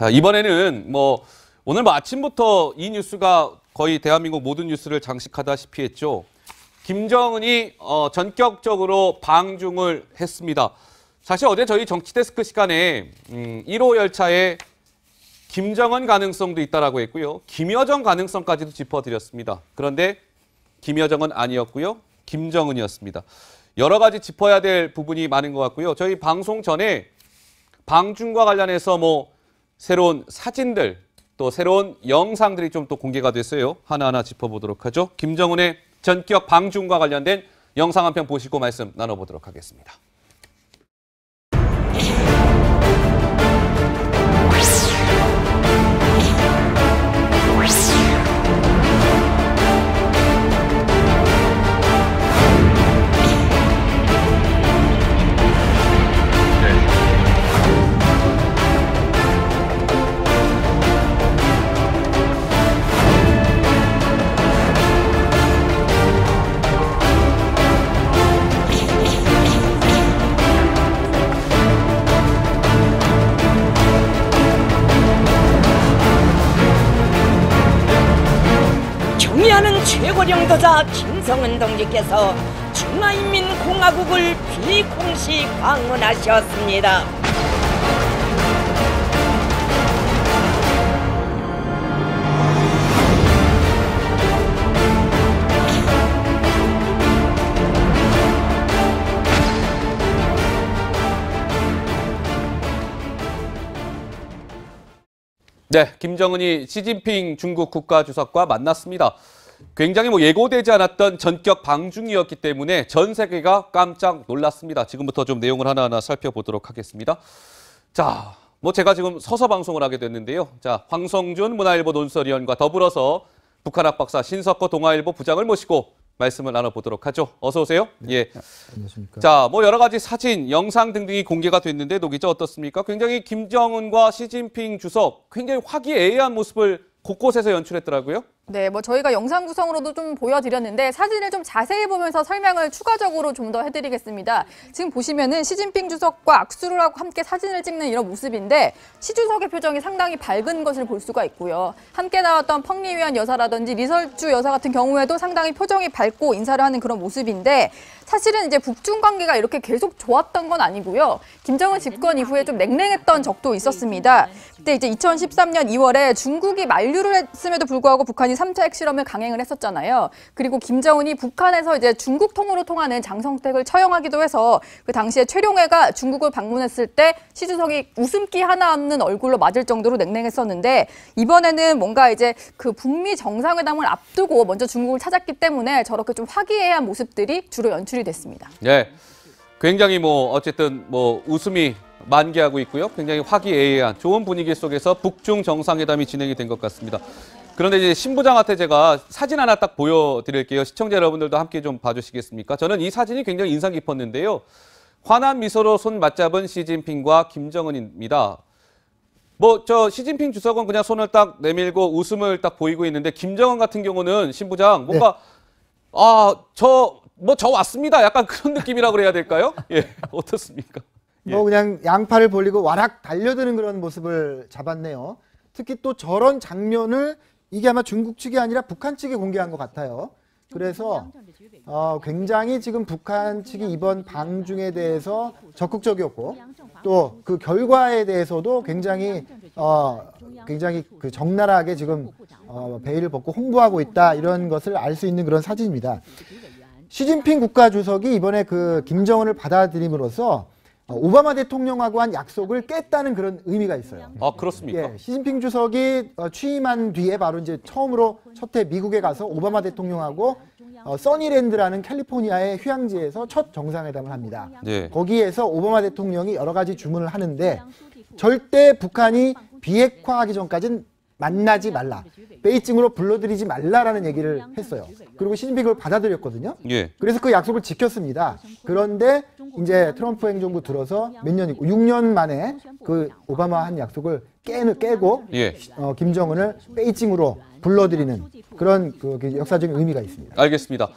자, 이번에는 뭐 오늘 뭐 아침부터 이 뉴스가 거의 대한민국 모든 뉴스를 장식하다시피 했죠. 김정은이 어, 전격적으로 방중을 했습니다. 사실 어제 저희 정치데스크 시간에 음, 1호 열차에 김정은 가능성도 있다라고 했고요. 김여정 가능성까지도 짚어드렸습니다. 그런데 김여정은 아니었고요. 김정은이었습니다. 여러 가지 짚어야 될 부분이 많은 것 같고요. 저희 방송 전에 방중과 관련해서 뭐 새로운 사진들 또 새로운 영상들이 좀 또 공개가 됐어요. 하나하나 짚어보도록 하죠. 김정은의 전격 방중과 관련된 영상 한 편 보시고 말씀 나눠보도록 하겠습니다. 최고령도자 김성은 동지께서 중화인민공화국을 비공식 방문하셨습니다. 네, 김정은이 시진핑 중국 국가 주석과 만났습니다. 굉장히 뭐 예고되지 않았던 전격 방중이었기 때문에 전 세계가 깜짝 놀랐습니다. 지금부터 좀 내용을 하나하나 살펴보도록 하겠습니다. 자, 뭐 제가 지금 서서 방송을 하게 됐는데요. 자, 황성준 문화일보 논설위원과 더불어서 북한학 박사 신석호 동아일보 부장을 모시고 말씀을 나눠보도록 하죠. 어서 오세요. 네, 예. 아, 안녕하십니까. 자, 뭐 여러 가지 사진, 영상 등등이 공개가 됐는데 노기자 어떻습니까? 굉장히 김정은과 시진핑 주석 굉장히 화기애애한 모습을 곳곳에서 연출했더라고요. 네, 뭐 저희가 영상 구성으로도 좀 보여드렸는데 사진을 좀 자세히 보면서 설명을 추가적으로 좀 더 해드리겠습니다. 지금 보시면은 시진핑 주석과 악수를 하고 함께 사진을 찍는 이런 모습인데 시 주석의 표정이 상당히 밝은 것을 볼 수가 있고요. 함께 나왔던 펑리위안 여사라든지 리설주 여사 같은 경우에도 상당히 표정이 밝고 인사를 하는 그런 모습인데 사실은 이제 북중 관계가 이렇게 계속 좋았던 건 아니고요. 김정은 집권 이후에 좀 냉랭했던 적도 있었습니다. 그때 이제 2013년 2월에 중국이 만류를 했음에도 불구하고 북한이 3차 핵실험을 강행을 했었잖아요. 그리고 김정은이 북한에서 이제 중국 통으로 통하는 장성택을 처형하기도 해서 그 당시에 최룡해가 중국을 방문했을 때 시주석이 웃음기 하나 없는 얼굴로 맞을 정도로 냉랭했었는데 이번에는 뭔가 이제 그 북미 정상회담을 앞두고 먼저 중국을 찾았기 때문에 저렇게 좀 화기애애한 모습들이 주로 연출이 됐습니다. 네. 굉장히 뭐 어쨌든 뭐 웃음이 만개하고 있고요. 굉장히 화기애애한 좋은 분위기 속에서 북중 정상회담이 진행이 된 것 같습니다. 그런데 이제 신부장한테 제가 사진 하나 딱 보여드릴게요. 시청자 여러분들도 함께 좀 봐주시겠습니까? 저는 이 사진이 굉장히 인상 깊었는데요. 환한 미소로 손 맞잡은 시진핑과 김정은입니다. 뭐 저 시진핑 주석은 그냥 손을 딱 내밀고 웃음을 딱 보이고 있는데 김정은 같은 경우는 신부장 뭔가 네. 아저 뭐 저 왔습니다 약간 그런 느낌이라 그래야 될까요? 예 어떻습니까? 예. 뭐 그냥 양팔을 벌리고 와락 달려드는 그런 모습을 잡았네요. 특히 또 저런 장면을 이게 아마 중국 측이 아니라 북한 측이 공개한 것 같아요. 그래서 어, 굉장히 지금 북한 측이 이번 방중에 대해서 적극적이었고 또 그 결과에 대해서도 굉장히 어, 굉장히 그 적나라하게 지금 어, 베일을 벗고 홍보하고 있다 이런 것을 알 수 있는 그런 사진입니다. 시진핑 국가 주석이 이번에 그 김정은을 받아들임으로써 어, 오바마 대통령하고 한 약속을 깼다는 그런 의미가 있어요. 아 그렇습니까? 예, 시진핑 주석이 어, 취임한 뒤에 바로 이제 처음으로 첫해 미국에 가서 오바마 대통령하고 어, 써니랜드라는 캘리포니아의 휴양지에서 첫 정상회담을 합니다. 네. 거기에서 오바마 대통령이 여러 가지 주문을 하는데 절대 북한이 비핵화하기 전까지는 만나지 말라. 베이징으로 불러들이지 말라라는 얘기를 했어요. 그리고 시진핑 그 받아들였거든요. 예. 그래서 그 약속을 지켰습니다. 그런데 이제 트럼프 행정부 들어서 몇 년이고 6년 만에 그 오바마 한 약속을 깨는 깨고 예. 어, 김정은을 베이징으로 불러들이는 그런 그, 그 역사적인 의미가 있습니다. 알겠습니다.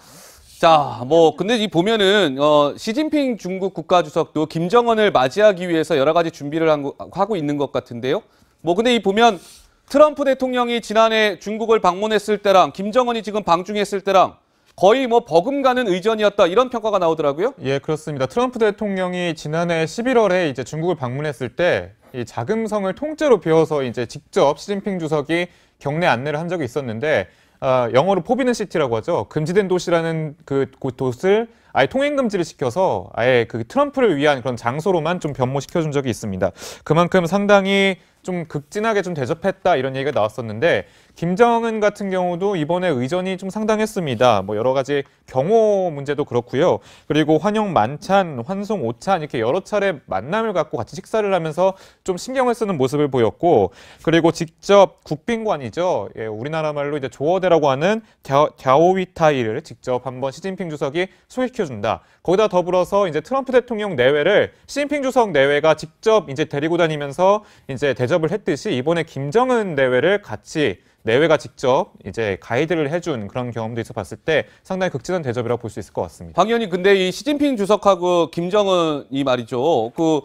자, 뭐 근데 이 보면은 어, 시진핑 중국 국가주석도 김정은을 맞이하기 위해서 여러 가지 준비를 거, 하고 있는 것 같은데요. 뭐 근데 이 보면 트럼프 대통령이 지난해 중국을 방문했을 때랑 김정은이 지금 방중했을 때랑 거의 뭐 버금가는 의전이었다 이런 평가가 나오더라고요. 예, 그렇습니다. 트럼프 대통령이 지난해 11월에 이제 중국을 방문했을 때 이 자금성을 통째로 비워서 이제 직접 시진핑 주석이 경내 안내를 한 적이 있었는데 아, 영어로 포비는 시티라고 하죠. 금지된 도시라는 그 곳을 아예 통행 금지를 시켜서 아예 그 트럼프를 위한 그런 장소로만 좀 변모시켜 준 적이 있습니다. 그만큼 상당히 좀 극진하게 좀 대접했다 이런 얘기가 나왔었는데 김정은 같은 경우도 이번에 의전이 좀 상당했습니다. 뭐 여러 가지 경호 문제도 그렇고요. 그리고 환영 만찬, 환송 오찬 이렇게 여러 차례 만남을 갖고 같이 식사를 하면서 좀 신경을 쓰는 모습을 보였고 그리고 직접 국빈관이죠. 예, 우리나라 말로 이제 조어대라고 하는 갸오위타이를 직접 한번 시진핑 주석이 소개시켜준다. 거기다 더불어서 이제 트럼프 대통령 내외를 시진핑 주석 내외가 직접 이제 데리고 다니면서 이제 대접을 했듯이 이번에 김정은 내외를 같이 내외가 직접 이제 가이드를 해준 그런 경험도 있어 봤을 때 상당히 극진한 대접이라고 볼 수 있을 것 같습니다. 박의원 근데 이 시진핑 주석하고 김정은이 말이죠. 그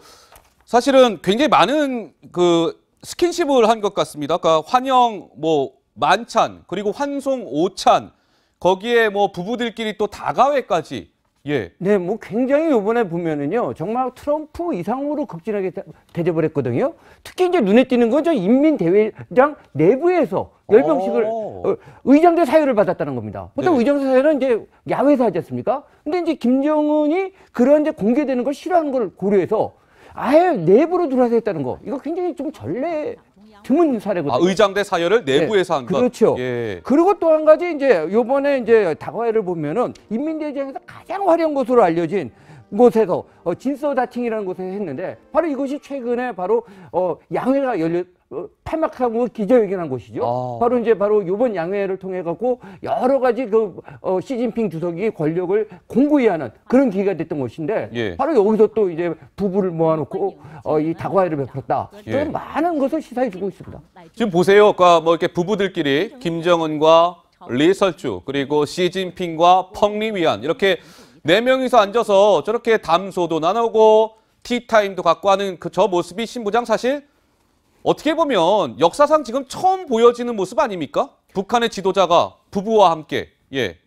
사실은 굉장히 많은 그 스킨십을 한 것 같습니다. 아까 그러니까 환영 뭐 만찬 그리고 환송 오찬 거기에 뭐 부부들끼리 또 다가회까지 예. 네, 뭐 굉장히 요번에 보면은요, 정말 트럼프 이상으로 극진하게 대접을 했거든요. 특히 이제 눈에 띄는 건저 인민대회장 내부에서 열병식을 어, 어 의장대 사유를 받았다는 겁니다. 보통 네. 의장대 사유는 이제 야외에서 하지 않습니까? 근데 이제 김정은이 그런 이제 공개되는 걸 싫어하는 걸 고려해서 아예 내부로 들어와서 했다는 거. 이거 굉장히 좀 전례 드문 사례거든요. 아, 의장대 사열을 네, 내부에서 한 것. 그렇죠. 예. 그리고 또 한 가지 이제 요번에 이제 다과회를 보면은 인민대회장에서 가장 화려한 것으로 알려진 곳에서 어, 진서 다칭이라는 곳에서 했는데 바로 이것이 최근에 바로 어, 양회가 열렸 탈막하고 어, 기자회견한 곳이죠. 아. 바로 이제 바로 이번 양회를 통해 갖고 여러 가지 그 어, 시진핑 주석이 권력을 공고히 하는 그런 아. 기회가 됐던 곳인데 예. 바로 여기서 또 이제 부부를 모아놓고 아, 어, 이 다과회를 베풀었다. 그런 예. 많은 것을 시사해주고 있습니다. 지금 보세요. 그러니까 뭐 이렇게 부부들끼리 김정은과 리설주 그리고 시진핑과 펑리위안 이렇게 네 명이서 앉아서 저렇게 담소도 나누고 티타임도 갖고 하는 그 저 모습이 신부장 사실 어떻게 보면 역사상 지금 처음 보여지는 모습 아닙니까? 북한의 지도자가 부부와 함께 예.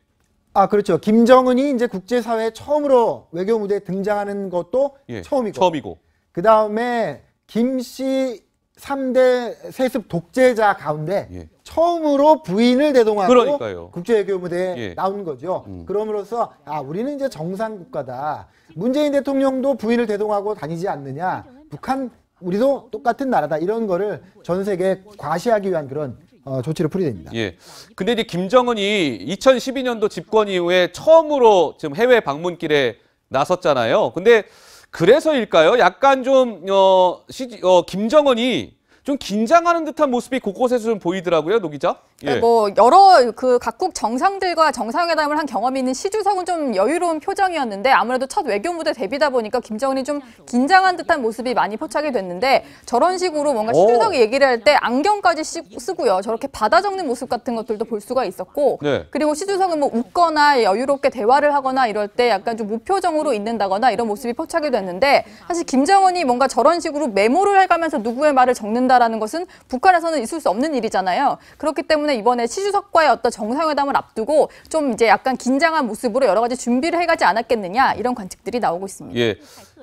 아 그렇죠. 김정은이 이제 국제사회 처음으로 외교 무대에 등장하는 것도 예, 처음이고. 처음이고. 그 다음에 김씨 삼대 세습 독재자 가운데 예. 처음으로 부인을 대동하고 그러니까요. 국제외교 무대에 예. 나온 거죠. 음. 그럼으로써 아 우리는 이제 정상 국가다. 문재인 대통령도 부인을 대동하고 다니지 않느냐. 음. 북한 우리도 똑같은 나라다 이런 거를 전 세계에 과시하기 위한 그런 어, 조치를 풀이됩니다. 예. 근데 이제 김정은이 2012년도 집권 이후에 처음으로 지금 해외 방문길에 나섰잖아요. 근데 그래서일까요? 약간 좀 어, 시, 어, 김정은이 좀 긴장하는 듯한 모습이 곳곳에서 좀 보이더라고요, 노 기자. 예. 네, 뭐 여러 그 각국 정상들과 정상회담을 한 경험이 있는 시주석은 좀 여유로운 표정이었는데 아무래도 첫 외교 무대 데뷔다 보니까 김정은이 좀 긴장한 듯한 모습이 많이 포착이 됐는데 저런 식으로 뭔가 시주석이 얘기를 할 때 안경까지 쓰고요. 저렇게 받아 적는 모습 같은 것들도 볼 수가 있었고 네. 그리고 시주석은 뭐 웃거나 여유롭게 대화를 하거나 이럴 때 약간 좀 무표정으로 있는다거나 이런 모습이 포착이 됐는데 사실 김정은이 뭔가 저런 식으로 메모를 해가면서 누구의 말을 적는다라는 것은 북한에서는 있을 수 없는 일이잖아요. 그렇기 때문에 정부는 이번에 시주석과의 어떤 정상회담을 앞두고 좀 이제 약간 긴장한 모습으로 여러 가지 준비를 해가지 않았겠느냐 이런 관측들이 나오고 있습니다. 예,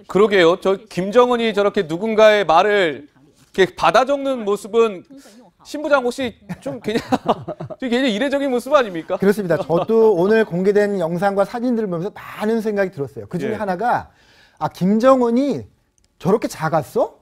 그러게요. 저 김정은이 저렇게 누군가의 말을 이렇게 받아 적는 모습은 신부장 혹시 좀 그냥 굉장히 이례적인 모습 아닙니까? 그렇습니다. 저도 오늘 공개된 영상과 사진들을 보면서 많은 생각이 들었어요. 그 중에 예. 하나가 아 김정은이 저렇게 작았어?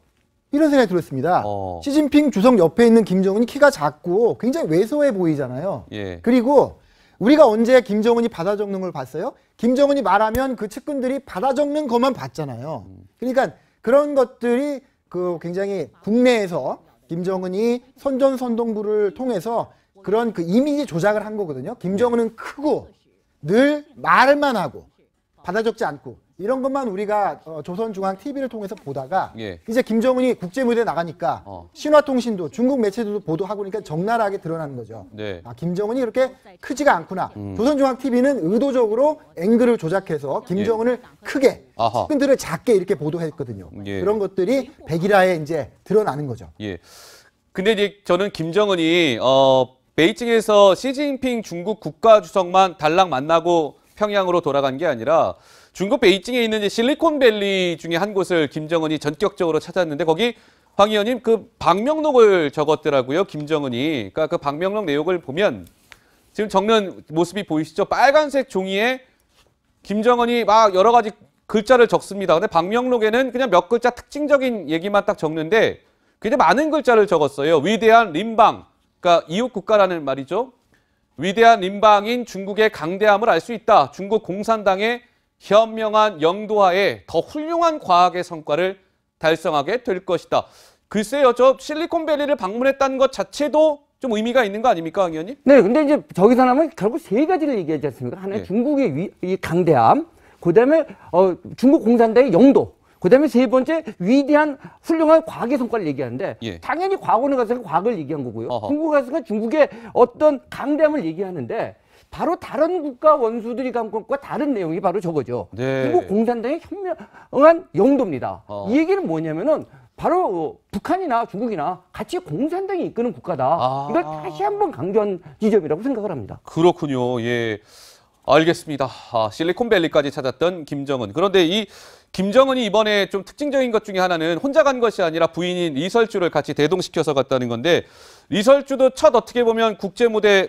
이런 생각이 들었습니다. 어. 시진핑 주석 옆에 있는 김정은이 키가 작고 굉장히 왜소해 보이잖아요. 예. 그리고 우리가 언제 김정은이 받아 적는 걸 봤어요? 김정은이 말하면 그 측근들이 받아 적는 것만 봤잖아요. 음. 그러니까 그런 것들이 그 굉장히 국내에서 김정은이 선전선동부를 통해서 그런 그 이미지 조작을 한 거거든요. 김정은은 크고 늘 말만 하고 받아 적지 않고 이런 것만 우리가 어, 조선중앙 TV를 통해서 보다가 예. 이제 김정은이 국제무대에 나가니까 어. 신화통신도 중국 매체들도 보도하고 그러니까 적나라하게 드러나는 거죠. 네. 아, 김정은이 이렇게 크지가 않구나. 음. 조선중앙 TV는 의도적으로 앵글을 조작해서 예. 김정은을 예. 크게 아 측근들을 작게 이렇게 보도했거든요. 예. 그런 것들이 백일화에 이제 드러나는 거죠. 예. 근데 이제 저는 김정은이 어, 베이징에서 시진핑 중국 국가주석만 달랑 만나고 평양으로 돌아간 게 아니라 중국 베이징에 있는 실리콘밸리 중에 한 곳을 김정은이 전격적으로 찾았는데 거기 황 의원님 그 방명록을 적었더라고요. 김정은이. 그러니까 그 방명록 내용을 보면 지금 적는 모습이 보이시죠? 빨간색 종이에 김정은이 막 여러 가지 글자를 적습니다. 근데 방명록에는 그냥 몇 글자 특징적인 얘기만 딱 적는데 굉장히 많은 글자를 적었어요. 위대한 림방, 그러니까 이웃 국가라는 말이죠. 위대한 림방인 중국의 강대함을 알 수 있다. 중국 공산당의 현명한 영도하에 더 훌륭한 과학의 성과를 달성하게 될 것이다. 글쎄요, 저 실리콘밸리를 방문했다는 것 자체도 좀 의미가 있는 거 아닙니까, 강 의원님? 네, 근데 이제 저기서 나면 결국 세 가지를 얘기하지 않습니까? 하나 네. 예. 중국의 위, 이 강대함, 그 다음에 어, 중국 공산당의 영도, 그 다음에 세 번째 위대한 훌륭한 과학의 성과를 얘기하는데 예. 당연히 과거는 가서 과학을 얘기한 거고요. 중국 가서 중국의 어떤 강대함을 얘기하는데 바로 다른 국가 원수들이 감건과 다른 내용이 바로 저거죠. 네. 그리고 공산당의 현명한 영도입니다. 어. 이 얘기는 뭐냐면은 바로 북한이나 중국이나 같이 공산당이 이끄는 국가다. 아. 이걸 다시 한번 강조한 지점이라고 생각을 합니다. 그렇군요. 예. 알겠습니다. 아, 실리콘밸리까지 찾았던 김정은. 그런데 이 김정은이 이번에 좀 특징적인 것 중에 하나는 혼자 간 것이 아니라 부인인 리설주를 같이 대동시켜서 갔다는 건데 리설주도 첫 어떻게 보면 국제 무대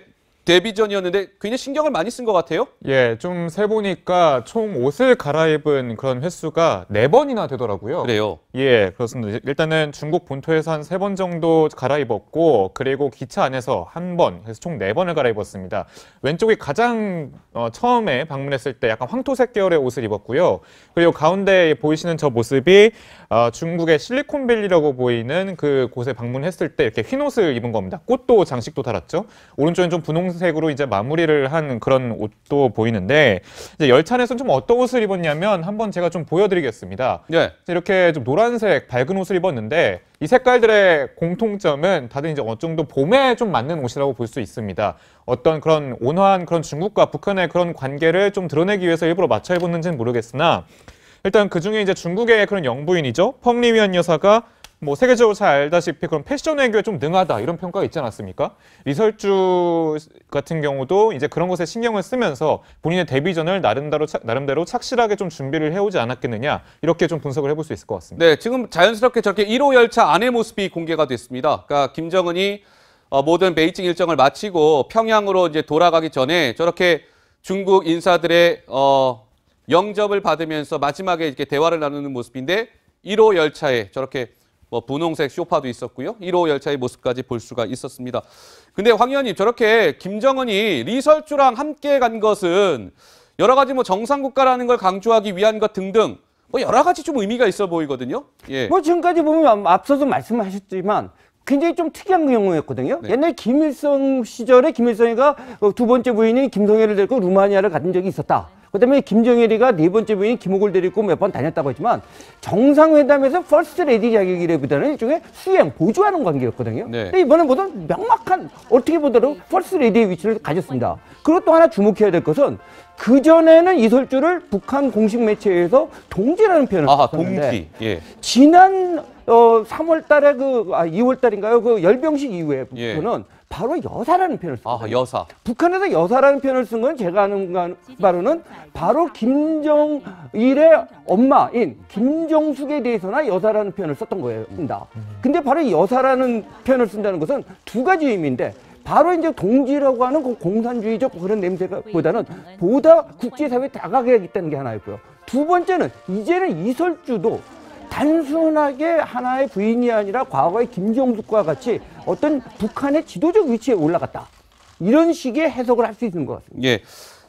데뷔전이었는데 굉장히 신경을 많이 쓴 것 같아요. 예, 좀 세보니까 총 옷을 갈아입은 그런 횟수가 네번이나 되더라고요. 그래요? 예, 그렇습니다. 일단은 중국 본토에서 한 세 번 정도 갈아입었고 그리고 기차 안에서 한 번, 그래서 총 네번을 갈아입었습니다. 왼쪽이 가장 어, 처음에 방문했을 때 약간 황토색 계열의 옷을 입었고요. 그리고 가운데 보이시는 저 모습이 어, 중국의 실리콘밸리라고 보이는 그 곳에 방문했을 때 이렇게 흰 옷을 입은 겁니다. 꽃도 장식도 달았죠. 오른쪽엔 좀 분홍색 파란색으로 이제 마무리를 한 그런 옷도 보이는데 이제 열차에서는 좀 어떤 옷을 입었냐면 한번 제가 좀 보여드리겠습니다. 네. 이렇게 좀 노란색 밝은 옷을 입었는데 이 색깔들의 공통점은 다들 이제 어느 정도 봄에 좀 맞는 옷이라고 볼 수 있습니다. 어떤 그런 온화한 그런 중국과 북한의 그런 관계를 좀 드러내기 위해서 일부러 맞춰 입었는지는 모르겠으나 일단 그 중에 이제 중국의 그런 영부인이죠. 펑리위안 여사가 뭐 세계적으로 잘 알다시피 그런 패션 외교에 좀 능하다 이런 평가가 있지 않았습니까? 리설주 같은 경우도 이제 그런 것에 신경을 쓰면서 본인의 데뷔전을 나름대로 차, 나름대로 착실하게 좀 준비를 해오지 않았겠느냐 이렇게 좀 분석을 해볼 수 있을 것 같습니다. 네, 지금 자연스럽게 저렇게 1호 열차 안의 모습이 공개가 됐습니다. 그러니까 김정은이 어, 모든 베이징 일정을 마치고 평양으로 이제 돌아가기 전에 저렇게 중국 인사들의 어, 영접을 받으면서 마지막에 이렇게 대화를 나누는 모습인데 1호 열차에 저렇게 뭐 분홍색 쇼파도 있었고요. 1호 열차의 모습까지 볼 수가 있었습니다. 근데 황 의원님 저렇게 김정은이 리설주랑 함께 간 것은 여러 가지 뭐 정상국가라는 걸 강조하기 위한 것 등등 뭐 여러 가지 좀 의미가 있어 보이거든요. 예. 뭐 지금까지 보면 앞서도 말씀하셨지만 굉장히 좀 특이한 경우였거든요. 네. 옛날 김일성 시절에 김일성이가 두 번째 부인인 김성애를 데리고 루마니아를 가던 적이 있었다. 그다음에 김정일이가 네 번째 부인 김옥을 데리고 몇 번 다녔다고 했지만 정상회담에서 퍼스트 레디 자격이라기보다는 일종의 수행 보조하는 관계였거든요. 네. 근데 이번에 보던 명확한 어떻게 보더라도 퍼스트 레디의 위치를 가졌습니다. 그리고 또 하나 주목해야 될 것은 그 전에는 이설주를 북한 공식 매체에서 동지라는 표현을 아, 썼는데 예. 지난 어 3월 달에 그 아, 2월 달인가요? 그 열병식 이후에부터는 예. 바로 여사라는 표현을 씁니요 아, 여사. 북한에서 여사라는 표현을 쓴 건 제가 아는 바로는 바로 김정일의 엄마인 김정숙에 대해서나 여사라는 표현을 썼던 거예요. 근데 바로 여사라는 표현을 쓴다는 것은 두 가지 의미인데 바로 이제 동지라고 하는 그 공산주의적 그런 냄새가 보다는 보다 국제사회에 다가가야겠다는 게 하나였고요. 두 번째는 이제는 이설주도 단순하게 하나의 부인이 아니라 과거의 김정숙과 같이 어떤 북한의 지도적 위치에 올라갔다. 이런 식의 해석을 할 수 있는 것 같습니다. 예.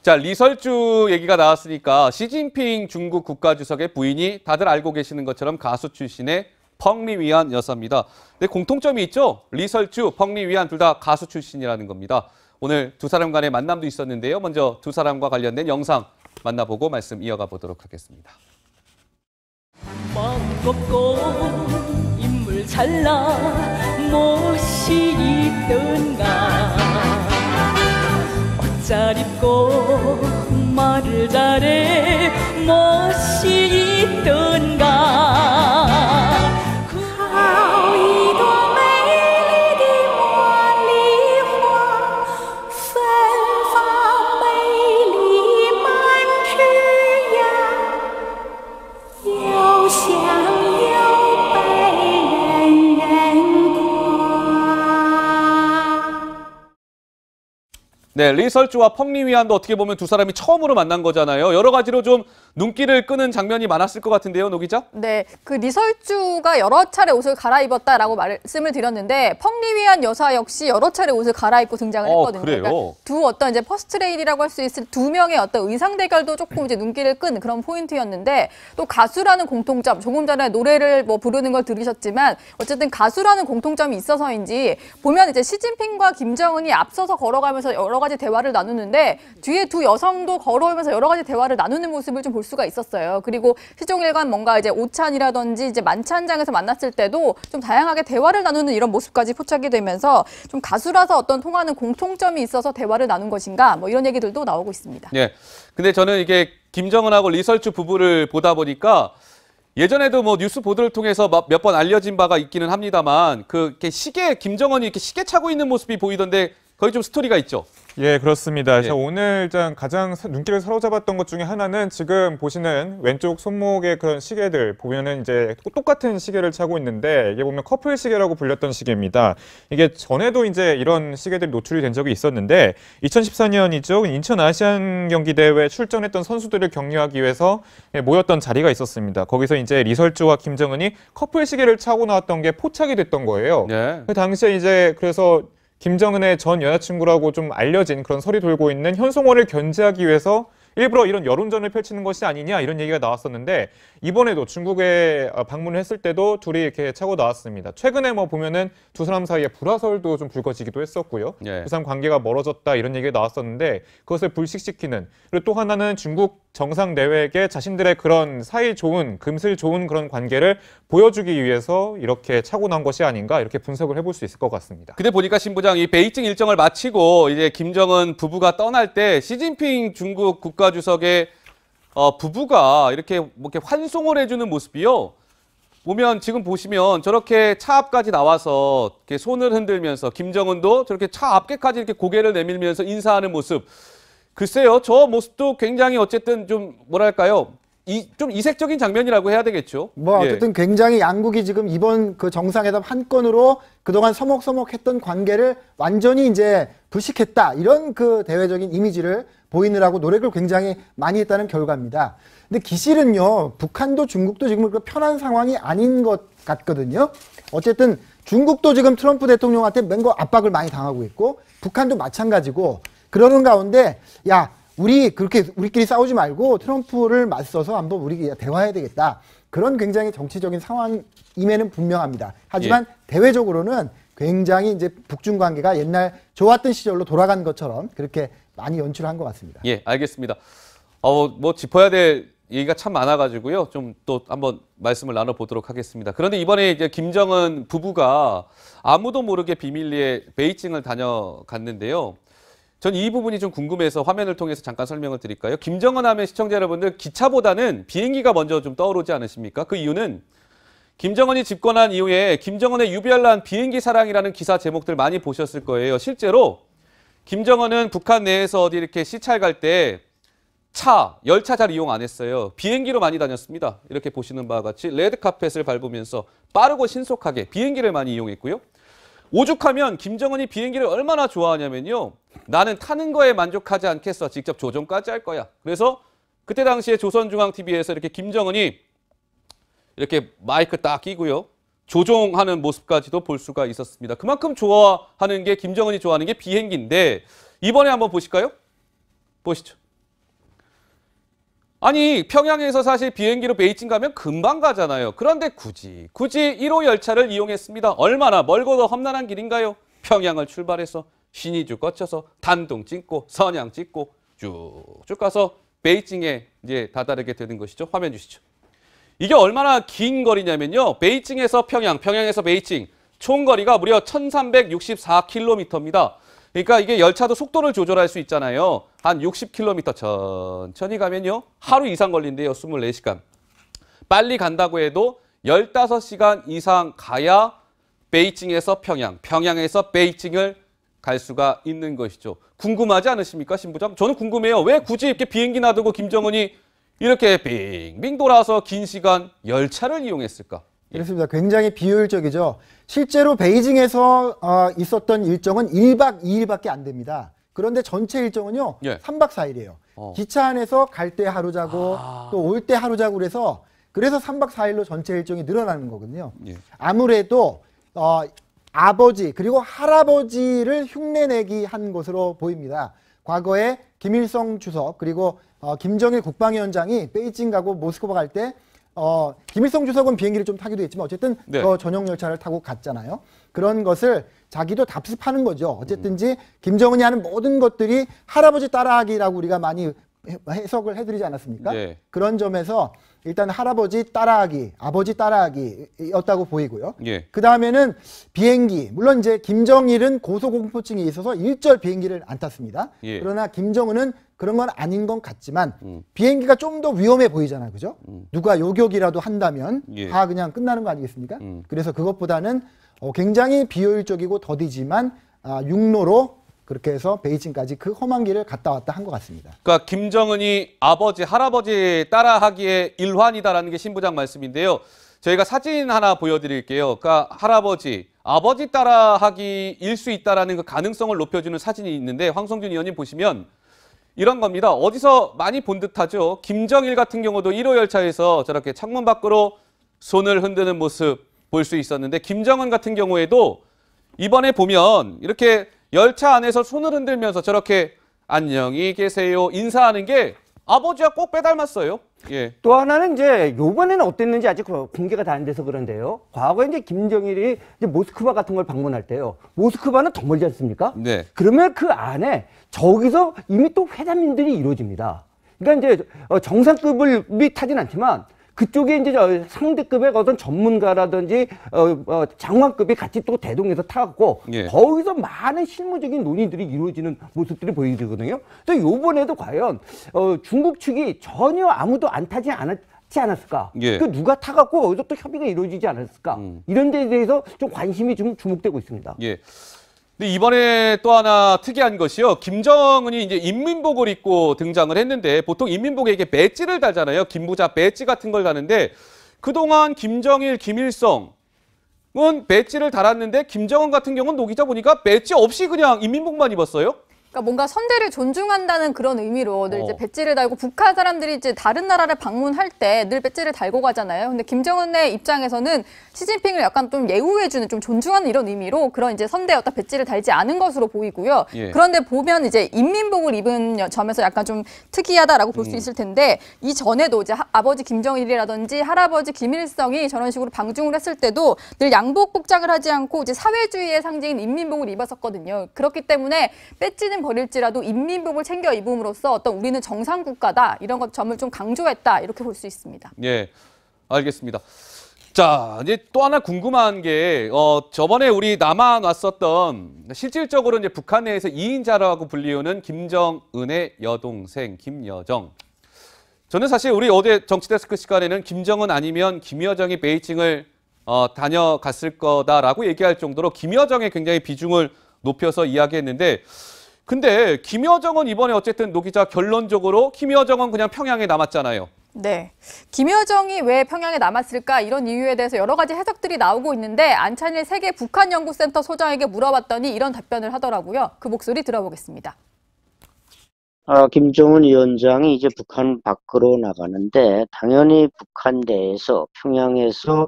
자, 리설주 얘기가 나왔으니까 시진핑 중국 국가주석의 부인이 다들 알고 계시는 것처럼 가수 출신의 펑리위안 여사입니다. 근데 공통점이 있죠. 리설주, 펑리위안 둘 다 가수 출신이라는 겁니다. 오늘 두 사람 간의 만남도 있었는데요. 먼저 두 사람과 관련된 영상 만나보고 말씀 이어가 보도록 하겠습니다. 무겁고 인물 잘나 멋이 있던가 옷 잘 입고 말을 잘해 멋이 있던가 네, 리설주와 펑리 위안도 어떻게 보면 두 사람이 처음으로 만난 거잖아요. 여러 가지로 좀 눈길을 끄는 장면이 많았을 것 같은데요, 노 기자? 네, 그 리설주가 여러 차례 옷을 갈아입었다라고 말씀을 드렸는데 펑리 위안 여사 역시 여러 차례 옷을 갈아입고 등장을 어, 했거든요. 어, 그러니까 두 어떤 이제 퍼스트레이디라고 할 수 있을 두 명의 어떤 의상 대결도 조금 이제 눈길을 끈 그런 포인트였는데 또 가수라는 공통점, 조금 전에 노래를 뭐 부르는 걸 들으셨지만 어쨌든 가수라는 공통점이 있어서인지 보면 이제 시진핑과 김정은이 앞서서 걸어가면서 여러 가지 가지 대화를 나누는데 뒤에 두 여성도 걸어오면서 여러 가지 대화를 나누는 모습을 좀 볼 수가 있었어요. 그리고 시종일관 뭔가 이제 오찬이라든지 이제 만찬장에서 만났을 때도 좀 다양하게 대화를 나누는 이런 모습까지 포착이 되면서 좀 가수라서 어떤 통하는 공통점이 있어서 대화를 나눈 것인가 뭐 이런 얘기들도 나오고 있습니다. 네. 근데 저는 이게 김정은하고 리설주 부부를 보다 보니까 예전에도 뭐 뉴스 보도를 통해서 몇 번 알려진 바가 있기는 합니다만 그 시계 김정은이 이렇게 시계 차고 있는 모습이 보이던데 거의 좀 스토리가 있죠. 예, 그렇습니다. 예. 오늘 일단 가장 눈길을 사로잡았던 것 중에 하나는 지금 보시는 왼쪽 손목의 그런 시계들 보면은 이제 똑같은 시계를 차고 있는데 이게 보면 커플 시계라고 불렸던 시계입니다. 이게 전에도 이제 이런 시계들이 노출이 된 적이 있었는데 2014년이죠. 인천 아시안 경기 대회 출전했던 선수들을 격려하기 위해서 예, 모였던 자리가 있었습니다. 거기서 이제 리설주와 김정은이 커플 시계를 차고 나왔던 게 포착이 됐던 거예요. 예. 그 당시에 이제 그래서 김정은의 전 여자친구라고 좀 알려진 그런 설이 돌고 있는 현송원을 견제하기 위해서 일부러 이런 여론전을 펼치는 것이 아니냐 이런 얘기가 나왔었는데 이번에도 중국에 어, 방문을 했을 때도 둘이 이렇게 차고 나왔습니다. 최근에 뭐 보면은 두 사람 사이에 불화설도 좀 불거지기도 했었고요. 예. 두 사람 관계가 멀어졌다 이런 얘기가 나왔었는데 그것을 불식시키는 그리고 또 하나는 중국 정상 내외에게 자신들의 그런 사이 좋은 금슬 좋은 그런 관계를 보여주기 위해서 이렇게 차고 난 것이 아닌가 이렇게 분석을 해볼 수 있을 것 같습니다. 근데 보니까 신 부장 이 베이징 일정을 마치고 이제 김정은 부부가 떠날 때 시진핑 중국 국가주석의 어, 부부가 이렇게 뭐 이렇게 환송을 해주는 모습이요. 보면 지금 보시면 저렇게 차 앞까지 나와서 이렇게 손을 흔들면서 김정은도 저렇게 차 앞에까지 이렇게 고개를 내밀면서 인사하는 모습. 글쎄요, 저 모습도 굉장히 어쨌든 좀 뭐랄까요. 이, 좀 이색적인 장면이라고 해야 되겠죠. 뭐 예. 어쨌든 예. 굉장히 양국이 지금 이번 그 정상회담 한 건으로 그동안 서먹서먹했던 관계를 완전히 이제 부식했다 이런 그 대외적인 이미지를 보이느라고 노력을 굉장히 많이 했다는 결과입니다. 근데 기실은요 북한도 중국도 지금 그 편한 상황이 아닌 것 같거든요. 어쨌든 중국도 지금 트럼프 대통령한테 맹거 압박을 많이 당하고 있고 북한도 마찬가지고 그러는 가운데 야 우리 그렇게 우리끼리 싸우지 말고 트럼프를 맞서서 한번 우리 대화해야 되겠다. 그런 굉장히 정치적인 상황임에는 분명합니다. 하지만 예. 대외적으로는 굉장히 이제 북중 관계가 옛날 좋았던 시절로 돌아간 것처럼 그렇게 많이 연출한 것 같습니다. 예, 알겠습니다. 어, 뭐, 뭐 짚어야 될 얘기가 참 많아가지고요. 좀 또 한번 말씀을 나눠보도록 하겠습니다. 그런데 이번에 이제 김정은 부부가 아무도 모르게 비밀리에 베이징을 다녀갔는데요. 전이 부분이 좀 궁금해서 화면을 통해서 잠깐 설명을 드릴까요? 김정은 하면 시청자 여러분들 기차보다는 비행기가 먼저 좀 떠오르지 않으십니까? 그 이유는 김정은이 집권한 이후에 김정은의 유별난 비행기 사랑이라는 기사 제목들 많이 보셨을 거예요. 실제로 김정은은 북한 내에서 어디 이렇게 시찰 갈 때 차, 열차 잘 이용 안 했어요. 비행기로 많이 다녔습니다. 이렇게 보시는 바와 같이 레드카펫을 밟으면서 빠르고 신속하게 비행기를 많이 이용했고요. 오죽하면 김정은이 비행기를 얼마나 좋아하냐면요. 나는 타는 거에 만족하지 않겠어. 직접 조종까지 할 거야. 그래서 그때 당시에 조선중앙TV에서 이렇게 김정은이 이렇게 마이크 딱 끼고요. 조종하는 모습까지도 볼 수가 있었습니다. 그만큼 좋아하는 게 김정은이 좋아하는 게 비행기인데 이번에 한번 보실까요? 보시죠. 아니 평양에서 사실 비행기로 베이징 가면 금방 가잖아요. 그런데 굳이 굳이 1호 열차를 이용했습니다. 얼마나 멀고도 험난한 길인가요? 평양을 출발해서 신이주 거쳐서 단둥 찍고 선양 찍고 쭉쭉 가서 베이징에 이제 다다르게 되는 것이죠. 화면 주시죠. 이게 얼마나 긴 거리냐면요. 베이징에서 평양, 평양에서 베이징 총 거리가 무려 1364km입니다. 그러니까 이게 열차도 속도를 조절할 수 있잖아요. 한 60km 천천히 가면요. 하루 이상 걸린대요. 24시간. 빨리 간다고 해도 15시간 이상 가야 베이징에서 평양, 평양에서 베이징을 갈 수가 있는 것이죠. 궁금하지 않으십니까, 신부장? 저는 궁금해요. 왜 굳이 이렇게 비행기 놔두고 김정은이 이렇게 빙빙 돌아서 긴 시간 열차를 이용했을까? 그렇습니다. 예. 굉장히 비효율적이죠. 실제로 베이징에서 어, 있었던 일정은 1박 2일밖에 안 됩니다. 그런데 전체 일정은요, 예. 3박 4일이에요. 어. 기차 안에서 갈 때 하루 자고 아. 또올 때 하루 자고 그래서 그래서 3박 4일로 전체 일정이 늘어나는 거거든요. 예. 아무래도 어, 아버지 그리고 할아버지를 흉내내기 한 것으로 보입니다. 과거에 김일성 주석 그리고 어, 김정일 국방위원장이 베이징 가고 모스크바 갈때 어, 김일성 주석은 비행기를 좀 타기도 했지만 어쨌든 네. 어, 전용 열차를 타고 갔잖아요. 그런 것을 자기도 답습하는 거죠. 어쨌든지 김정은이 하는 모든 것들이 할아버지 따라하기라고 우리가 많이 해석을 해드리지 않았습니까? 네. 그런 점에서 일단 할아버지 따라하기, 아버지 따라하기였다고 보이고요. 예. 그 다음에는 비행기. 물론 이제 김정일은 고소공포증이 있어서 일절 비행기를 안 탔습니다. 예. 그러나 김정은은 그런 건 아닌 건 같지만 음. 비행기가 좀 더 위험해 보이잖아요, 그죠? 음. 누가 요격이라도 한다면 예. 다 그냥 끝나는 거 아니겠습니까? 음. 그래서 그것보다는 어, 굉장히 비효율적이고 더디지만 아, 육로로 그렇게 해서 베이징까지 그 험한 길을 갔다 왔다 한 것 같습니다. 그러니까 김정은이 아버지, 할아버지 따라하기에 일환이다라는 게 신부장 말씀인데요. 저희가 사진 하나 보여드릴게요. 그러니까 할아버지, 아버지 따라하기일 수 있다라는 그 가능성을 높여주는 사진이 있는데 황성준 의원님 보시면 이런 겁니다. 어디서 많이 본 듯하죠. 김정일 같은 경우도 1호 열차에서 저렇게 창문 밖으로 손을 흔드는 모습 볼 수 있었는데 김정은 같은 경우에도 이번에 보면 이렇게 열차 안에서 손을 흔들면서 저렇게 안녕히 계세요 인사하는 게 아버지와 꼭 빼닮았어요. 예. 또 하나는 이제 요번에는 어땠는지 아직 그 공개가 다 안 돼서 그런데요. 과거에 이제 김정일이 이제 모스크바 같은 걸 방문할 때요. 모스크바는 더 멀지 않습니까? 네. 그러면 그 안에 저기서 이미 또 회담인들이 이루어집니다. 그러니까 이제 어, 정상급을 미 타진 않지만 그쪽에 이제 상대급의 어떤 전문가라든지 어, 어, 장관급이 같이 또 대동해서 타고 예. 거기서 많은 실무적인 논의들이 이루어지는 모습들이 보이거든요. 그래서 요번에도 과연 어, 중국 측이 전혀 아무도 안 타지 않았 지 않았을까? 예. 그 누가 타갖고 어디서 또 협의가 이루어지지 않았을까? 음. 이런 데에 대해서 좀 관심이 좀 주목되고 있습니다. 예. 근데 이번에 또 하나 특이한 것이요. 김정은이 이제 인민복을 입고 등장을 했는데 보통 인민복에게 배지를 달잖아요. 김부자 배지 같은 걸 다는데 그동안 김정일, 김일성은 배지를 달았는데 김정은 같은 경우는 녹이자 보니까 배지 없이 그냥 인민복만 입었어요. 그러니까 뭔가 선대를 존중한다는 그런 의미로 늘 이제 어. 배지를 달고 북한 사람들이 이제 다른 나라를 방문할 때 늘 배지를 달고 가잖아요. 근데 김정은의 입장에서는 시진핑을 약간 좀 예우해주는 좀 존중하는 이런 의미로 그런 이제 선대 어떤 배지를 달지 않은 것으로 보이고요. 예. 그런데 보면 이제 인민복을 입은 점에서 약간 좀 특이하다라고 볼수 음. 있을 텐데 이 전에도 이제 하, 아버지 김정일이라든지 할아버지 김일성이 저런 식으로 방중을 했을 때도 늘 양복 복장을 하지 않고 이제 사회주의의 상징인 인민복을 입었었거든요. 그렇기 때문에 배지는 평생 버릴지라도 인민복을 챙겨 입음으로써 어떤 우리는 정상 국가다 이런 것 점을 좀 강조했다 이렇게 볼 수 있습니다. 예, 알겠습니다. 자, 이제 또 하나 궁금한 게, 어, 저번에 우리 남한 왔었던, 실질적으로 이제 북한 내에서 2인자라고 불리우는 김정은의 여동생, 김여정. 저는 사실 우리 어제 정치데스크 시간에는 김정은 아니면 김여정이 베이징을 어, 다녀갔을 거다라고 얘기할 정도로 김여정의 굉장히 비중을 높여서 이야기했는데, 근데 김여정은 이번에 어쨌든 노 기자 결론적으로 김여정은 그냥 평양에 남았잖아요. 네. 김여정이 왜 평양에 남았을까 이런 이유에 대해서 여러 가지 해석들이 나오고 있는데 안찬일 세계 북한 연구센터 소장에게 물어봤더니 이런 답변을 하더라고요. 그 목소리 들어보겠습니다. 아, 김정은 위원장이 이제 북한 밖으로 나가는데 당연히 북한 내에서 평양에서 음.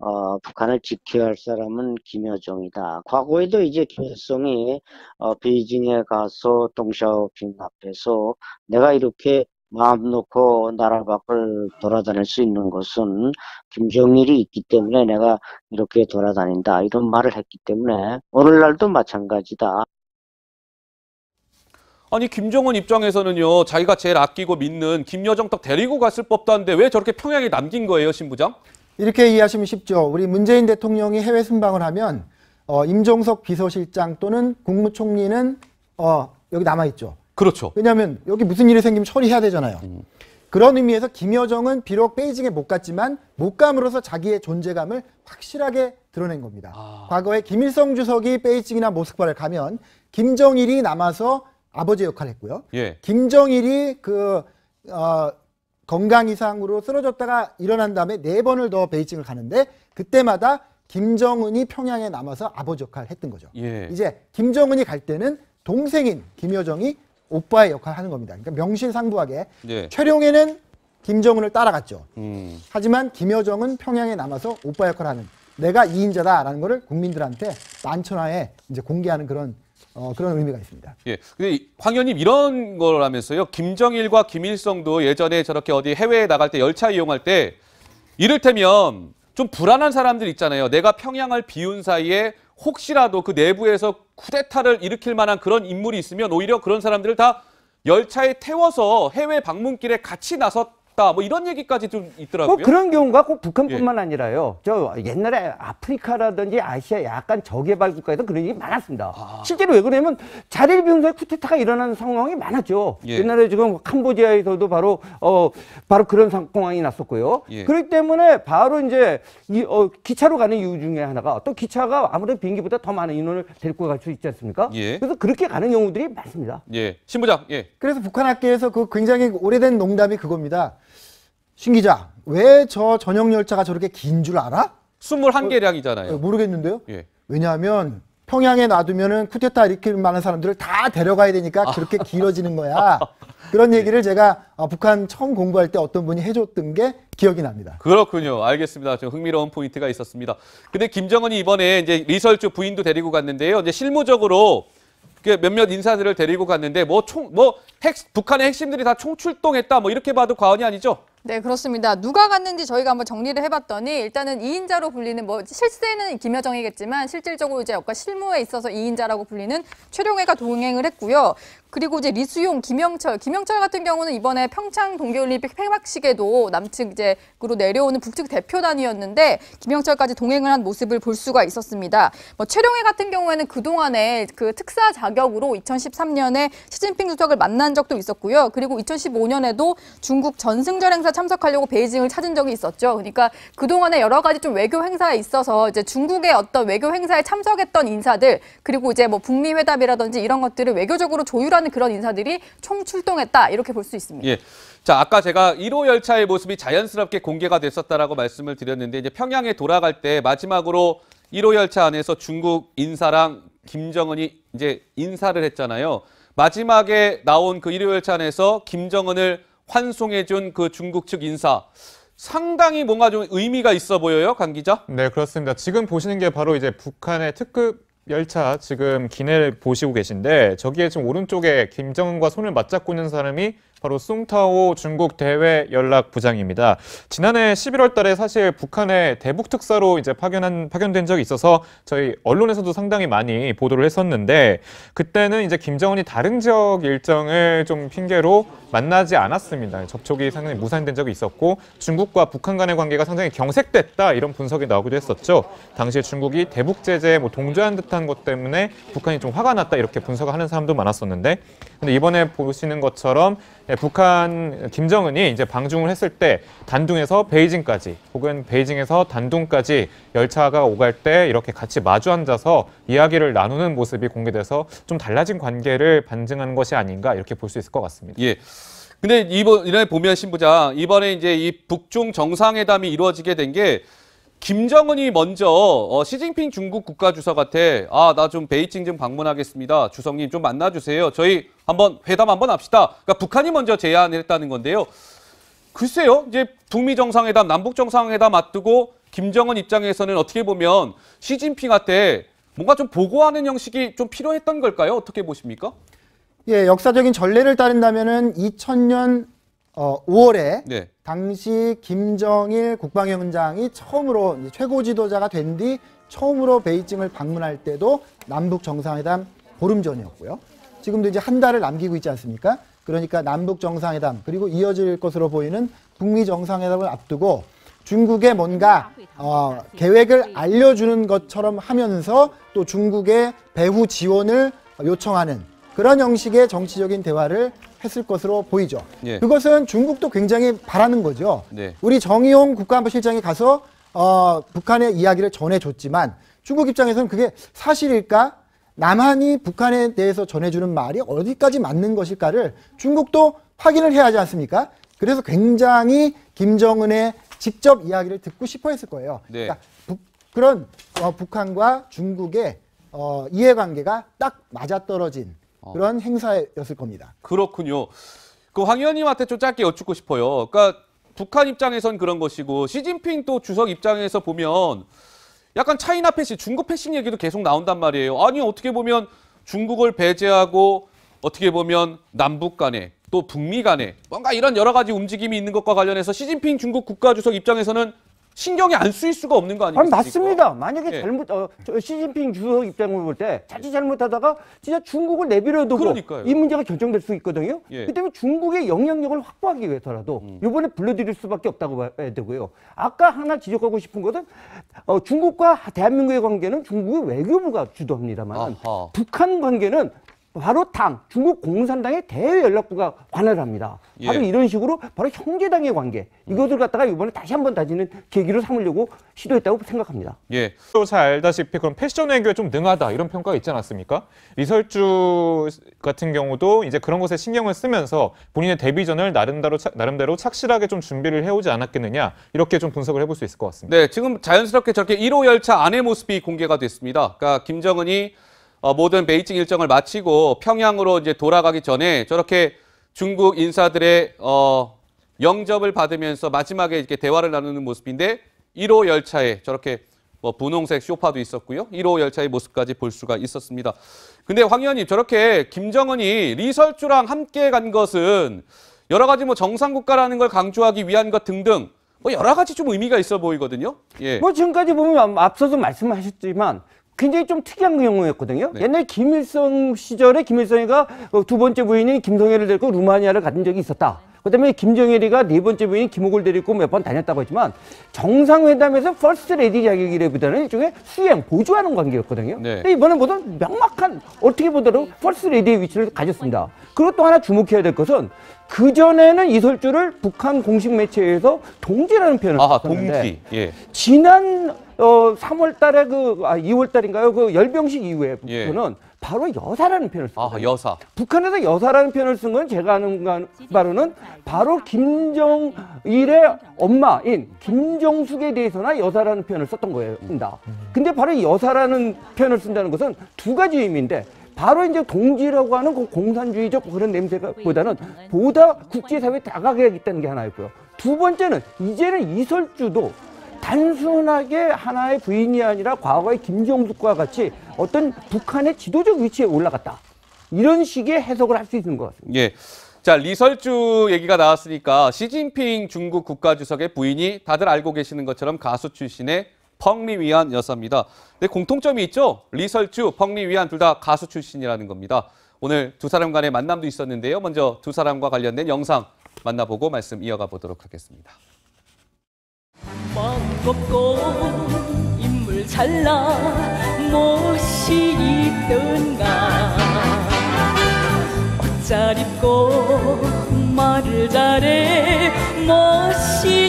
어, 북한을 지켜야 할 사람은 김여정이다. 과거에도 이제 김일성이 어, 베이징에 가서 동샤오핑 앞에서 내가 이렇게 마음 놓고 나라 밖을 돌아다닐 수 있는 것은 김정일이 있기 때문에 내가 이렇게 돌아다닌다 이런 말을 했기 때문에 오늘날도 마찬가지다. 아니 김정은 입장에서는요 자기가 제일 아끼고 믿는 김여정 딱 데리고 갔을 법도 한데 왜 저렇게 평양에 남긴 거예요 신부장? 이렇게 이해하시면 쉽죠. 우리 문재인 대통령이 해외 순방을 하면 어, 임종석 비서실장 또는 국무총리는 어, 여기 남아있죠. 그렇죠. 왜냐하면 여기 무슨 일이 생기면 처리해야 되잖아요. 음. 그런 의미에서 김여정은 비록 베이징에 못 갔지만 못 감으로써 자기의 존재감을 확실하게 드러낸 겁니다. 아. 과거에 김일성 주석이 베이징이나 모스크바를 가면 김정일이 남아서 아버지 역할을 했고요. 예. 김정일이 그 어, 건강 이상으로 쓰러졌다가 일어난 다음에 네 번을 더 베이징을 가는데 그때마다 김정은이 평양에 남아서 아버지 역할을 했던 거죠. 예. 이제 김정은이 갈 때는 동생인 김여정이 오빠의 역할을 하는 겁니다. 그러니까 명실상부하게 예. 최룡에는 김정은을 따라갔죠. 음. 하지만 김여정은 평양에 남아서 오빠 역할을 하는 내가 이인자다라는 거를 국민들한테 만천하에 이제 공개하는 그런 어, 그런 의미가 있습니다. 예. 근데 황현님 이런 거라면서요. 김정일과 김일성도 예전에 저렇게 어디 해외에 나갈 때 열차 이용할 때 이를테면 좀 불안한 사람들 있잖아요. 내가 평양을 비운 사이에 혹시라도 그 내부에서 쿠데타를 일으킬 만한 그런 인물이 있으면 오히려 그런 사람들을 다 열차에 태워서 해외 방문길에 같이 나서 없다. 뭐 이런 얘기까지 좀 있더라고요. 뭐 그런 경우가 꼭 북한뿐만 예. 아니라요. 저 옛날에 아프리카라든지 아시아 약간 저개발 국가에서 그런 일이 많았습니다. 아. 실제로 왜 그러냐면 자리를 사에 쿠데타가 일어나는 상황이 많았죠. 예. 옛날에 지금 캄보디아에서도 바로 어 바로 그런 상황이 났었고요. 예. 그렇기 때문에 바로 이제 이 어, 기차로 가는 이유 중에 하나가 또 기차가 아무래도 비행기보다 더 많은 인원을 데리고 갈 수 있지 않습니까? 예. 그래서 그렇게 가는 경우들이 많습니다. 예. 신부장. 예. 그래서 북한 학계에서 그 굉장히 오래된 농담이 그겁니다. 신 기자, 왜 저전녁 열차가 저렇게 긴 줄 알아? 21개량이잖아요. 어, 어, 모르겠는데요. 예. 왜냐하면 평양에 놔두면은 쿠데타 일으킬 만한 사람들을 다 데려가야 되니까 아. 그렇게 길어지는 거야. 그런 예. 얘기를 제가 어, 북한 처음 공부할 때 어떤 분이 해줬던 게 기억이 납니다. 그렇군요. 알겠습니다. 좀 흥미로운 포인트가 있었습니다. 근데 김정은이 이번에 이제 리설주 부인도 데리고 갔는데요. 이제 실무적으로 몇몇 인사들을 데리고 갔는데 뭐 총뭐 뭐 북한의 핵심들이 다 총출동했다 뭐 이렇게 봐도 과언이 아니죠. 네, 그렇습니다. 누가 갔는지 저희가 한번 정리를 해봤더니 일단은 2인자로 불리는 뭐 실세는 김여정이겠지만 실질적으로 이제 역과 실무에 있어서 2인자라고 불리는 최룡해가 동행을 했고요. 그리고 이제 리수용, 김영철, 김영철 같은 경우는 이번에 평창 동계올림픽 폐막식에도 남측 이제으로 내려오는 북측 대표단이었는데 김영철까지 동행을 한 모습을 볼 수가 있었습니다. 뭐 최룡해 같은 경우에는 그 동안에 그 특사 자격으로 2013년에 시진핑 주석을 만난 적도 있었고요. 그리고 2015년에도 중국 전승절 행사 참석하려고 베이징을 찾은 적이 있었죠. 그러니까 그 동안에 여러 가지 좀 외교 행사에 있어서 이제 중국의 어떤 외교 행사에 참석했던 인사들 그리고 이제 뭐 북미 회담이라든지 이런 것들을 외교적으로 조율한 하는 그런 인사들이 총출동했다 이렇게 볼 수 있습니다. 예. 자, 아까 제가 1호 열차의 모습이 자연스럽게 공개가 됐었다라고 말씀을 드렸는데 이제 평양에 돌아갈 때 마지막으로 1호 열차 안에서 중국 인사랑 김정은이 이제 인사를 했잖아요. 마지막에 나온 그 1호 열차 안에서 김정은을 환송해 준 그 중국 측 인사 상당히 뭔가 좀 의미가 있어 보여요, 강 기자. 네, 그렇습니다. 지금 보시는 게 바로 이제 북한의 특급 열차 지금 기내를 보시고 계신데 저기에 지금 오른쪽에 김정은과 손을 맞잡고 있는 사람이 바로 숭타오 중국 대외 연락 부장입니다. 지난해 11월 달에 사실 북한의 대북 특사로 이제 파견한 파견된 적이 있어서 저희 언론에서도 상당히 많이 보도를 했었는데 그때는 이제 김정은이 다른 지역 일정을 좀 핑계로 만나지 않았습니다. 접촉이 상당히 무산된 적이 있었고 중국과 북한 간의 관계가 상당히 경색됐다 이런 분석이 나오기도 했었죠. 당시에 중국이 대북 제재에 뭐 동조한 듯한 것 때문에 북한이 좀 화가 났다 이렇게 분석을 하는 사람도 많았었는데 근데 이번에 보시는 것처럼 예, 북한 김정은이 이제 방중을 했을 때 단둥에서 베이징까지 혹은 베이징에서 단둥까지 열차가 오갈 때 이렇게 같이 마주 앉아서 이야기를 나누는 모습이 공개돼서 좀 달라진 관계를 반증한 것이 아닌가 이렇게 볼 수 있을 것 같습니다. 예. 근데 이번 이번 보면 신부장 이번에 이제 이 북중 정상회담이 이루어지게 된게 김정은이 먼저 어, 시진핑 중국 국가주석한테 아 나 좀 베이징 좀 방문하겠습니다. 주석님 좀 만나주세요. 저희 한번 회담 한번 합시다. 그러니까 북한이 먼저 제안을 했다는 건데요. 글쎄요. 이제 북미 정상회담, 남북 정상회담 앞두고 김정은 입장에서는 어떻게 보면 시진핑한테 뭔가 좀 보고하는 형식이 좀 필요했던 걸까요? 어떻게 보십니까? 예, 역사적인 전례를 따른다면은 2000년 어, 5월에 네. 당시 김정일 국방위원장이 처음으로 최고 지도자가 된 뒤 처음으로 베이징을 방문할 때도 남북 정상회담 보름 전이었고요. 지금도 이제 한 달을 남기고 있지 않습니까? 그러니까 남북 정상회담 그리고 이어질 것으로 보이는 북미 정상회담을 앞두고 중국에 뭔가 어, 계획을 알려주는 것처럼 하면서 또 중국의 배후 지원을 요청하는 그런 형식의 정치적인 대화를 했을 것으로 보이죠. 예. 그것은 중국도 굉장히 바라는 거죠. 네. 우리 정의용 국가안보실장이 가서 어, 북한의 이야기를 전해줬지만 중국 입장에서는 그게 사실일까? 남한이 북한에 대해서 전해주는 말이 어디까지 맞는 것일까를 중국도 확인을 해야 하지 않습니까? 그래서 굉장히 김정은의 직접 이야기를 듣고 싶어 했을 거예요. 네. 그러니까 부, 그런 어, 북한과 중국의 어, 이해관계가 딱 맞아떨어진 어. 그런 행사였을 겁니다. 그렇군요. 그황 의원님한테 좀 짧게 여쭙고 싶어요. 그러니까 북한 입장에선 그런 것이고 시진핑 또 주석 입장에서 보면 약간 차이나 패싱, 중국 패싱 얘기도 계속 나온단 말이에요. 아니 어떻게 보면 중국을 배제하고 어떻게 보면 남북 간에 또 북미 간에 뭔가 이런 여러 가지 움직임이 있는 것과 관련해서 시진핑 중국 국가주석 입장에서는 신경이 안 쓰일 수가 없는 거 아니겠습니까? 아니, 맞습니다. 만약에 예. 잘못 어, 저, 시진핑 주석 입장으볼때 자칫 잘못하다가 진짜 중국을 내버려두이 문제가 결정될 수 있거든요. 예. 그 때문에 중국의 영향력을 확보하기 위해서라도 음. 이번에 불러들일 수밖에 없다고 봐야 되고요. 아까 하나 지적하고 싶은 것은 어, 중국과 대한민국의 관계는 중국의 외교부가 주도합니다만 북한 관계는 바로 당 중국 공산당의 대외연락부가 관할 합니다. 예. 바로 예. 이런 식으로 바로 형제당의 관계 이것을 갖다가 이번에 다시 한 번 다지는 계기로 삼으려고 시도했다고 생각합니다. 예, 또잘 알다시피 그럼 패션 외교에 좀 능하다 이런 평가가 있지 않았습니까? 리설주 같은 경우도 이제 그런 것에 신경을 쓰면서 본인의 데뷔전을 나름대로 차, 나름대로 착실하게 좀 준비를 해오지 않았겠느냐 이렇게 좀 분석을 해볼 수 있을 것 같습니다. 네, 지금 자연스럽게 저렇게 1호 열차 안의 모습이 공개가 됐습니다. 그러니까 김정은이 어, 모든 베이징 일정을 마치고 평양으로 이제 돌아가기 전에 저렇게 중국 인사들의 어, 영접을 받으면서 마지막에 이렇게 대화를 나누는 모습인데 1호 열차에 저렇게 뭐 분홍색 쇼파도 있었고요. 1호 열차의 모습까지 볼 수가 있었습니다. 근데 황 의원님 저렇게 김정은이 리설주랑 함께 간 것은 여러 가지 뭐 정상 국가라는 걸 강조하기 위한 것 등등 뭐 여러 가지 좀 의미가 있어 보이거든요. 예. 뭐 지금까지 보면 앞서도 말씀하셨지만 굉장히 좀 특이한 경우였거든요. 네. 옛날 김일성 시절에 김일성이가 어, 두 번째 부인인 김성애를 데리고 루마니아를 간 적이 있었다. 그다음에 김정일이가 네 번째 부인 김옥을 데리고 몇 번 다녔다고 했지만 정상회담에서 퍼스트 레디 자격이라기보다는 일종의 수행 보조하는 관계였거든요. 네. 이번에 보던 명확한 어떻게 보더라도 퍼스트 레디의 위치를 가졌습니다. 그리고 또 하나 주목해야 될 것은 그 전에는 이설주를 북한 공식 매체에서 동지라는 표현을 썼는데 동지. 예. 지난 어 3월 달에 그 아, 2월 달인가요? 그 열병식 이후에부터는 예. 바로 여사라는 표현을 씁니요 아, 여사. 북한에서 여사라는 표현을 쓴 건 제가 아는 바로는 바로 김정일의 엄마인 김정숙에 대해서나 여사라는 표현을 썼던 거예요. 근데 바로 여사라는 표현을 쓴다는 것은 두 가지 의미인데 바로 이제 동지라고 하는 그 공산주의적 그런 냄새가 보다는 보다 국제사회에 다가가야겠다는 게 하나였고요. 두 번째는 이제는 이설주도 단순하게 하나의 부인이 아니라 과거의 김정숙과 같이 어떤 북한의 지도적 위치에 올라갔다. 이런 식의 해석을 할 수 있는 것 같습니다. 예. 자, 리설주 얘기가 나왔으니까 시진핑 중국 국가주석의 부인이 다들 알고 계시는 것처럼 가수 출신의 펑리위안 여사입니다. 근데 네, 공통점이 있죠? 리설주, 펑리위안 둘 다 가수 출신이라는 겁니다. 오늘 두 사람 간의 만남도 있었는데요. 먼저 두 사람과 관련된 영상 만나보고 말씀 이어가 보도록 하겠습니다. 마음 곱고 인물 잘나 멋이 있던가 옷 잘 입고 말을 잘해 멋이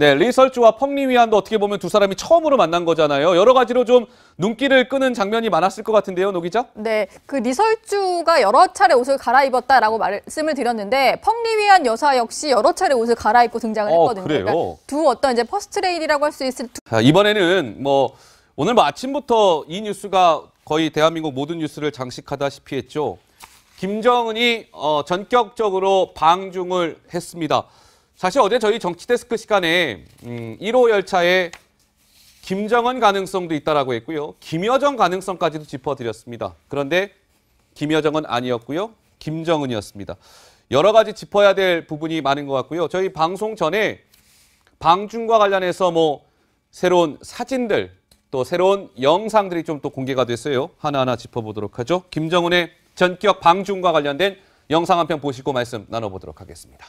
네, 리설주와 펑리 위안도 어떻게 보면 두 사람이 처음으로 만난 거잖아요. 여러 가지로 좀 눈길을 끄는 장면이 많았을 것 같은데요, 노 기자? 네, 그 리설주가 여러 차례 옷을 갈아입었다라고 말씀을 드렸는데 펑리 위안 여사 역시 여러 차례 옷을 갈아입고 등장을 어, 했거든요. 어, 그래요? 그러니까 두 어떤 이제 퍼스트레이이라고할 수 있을 두... 자, 이번에는 뭐 오늘 뭐 아침부터 이 뉴스가 거의 대한민국 모든 뉴스를 장식하다시피 했죠. 김정은이 어, 전격적으로 방중을 했습니다. 사실 어제 저희 정치데스크 시간에 음, 1호 열차에 김정은 가능성도 있다라고 했고요. 김여정 가능성까지도 짚어드렸습니다. 그런데 김여정은 아니었고요. 김정은이었습니다. 여러 가지 짚어야 될 부분이 많은 것 같고요. 저희 방송 전에 방중과 관련해서 뭐 새로운 사진들 또 새로운 영상들이 좀 또 공개가 됐어요. 하나하나 짚어보도록 하죠. 김정은의 전격 방중과 관련된 영상 한 편 보시고 말씀 나눠보도록 하겠습니다.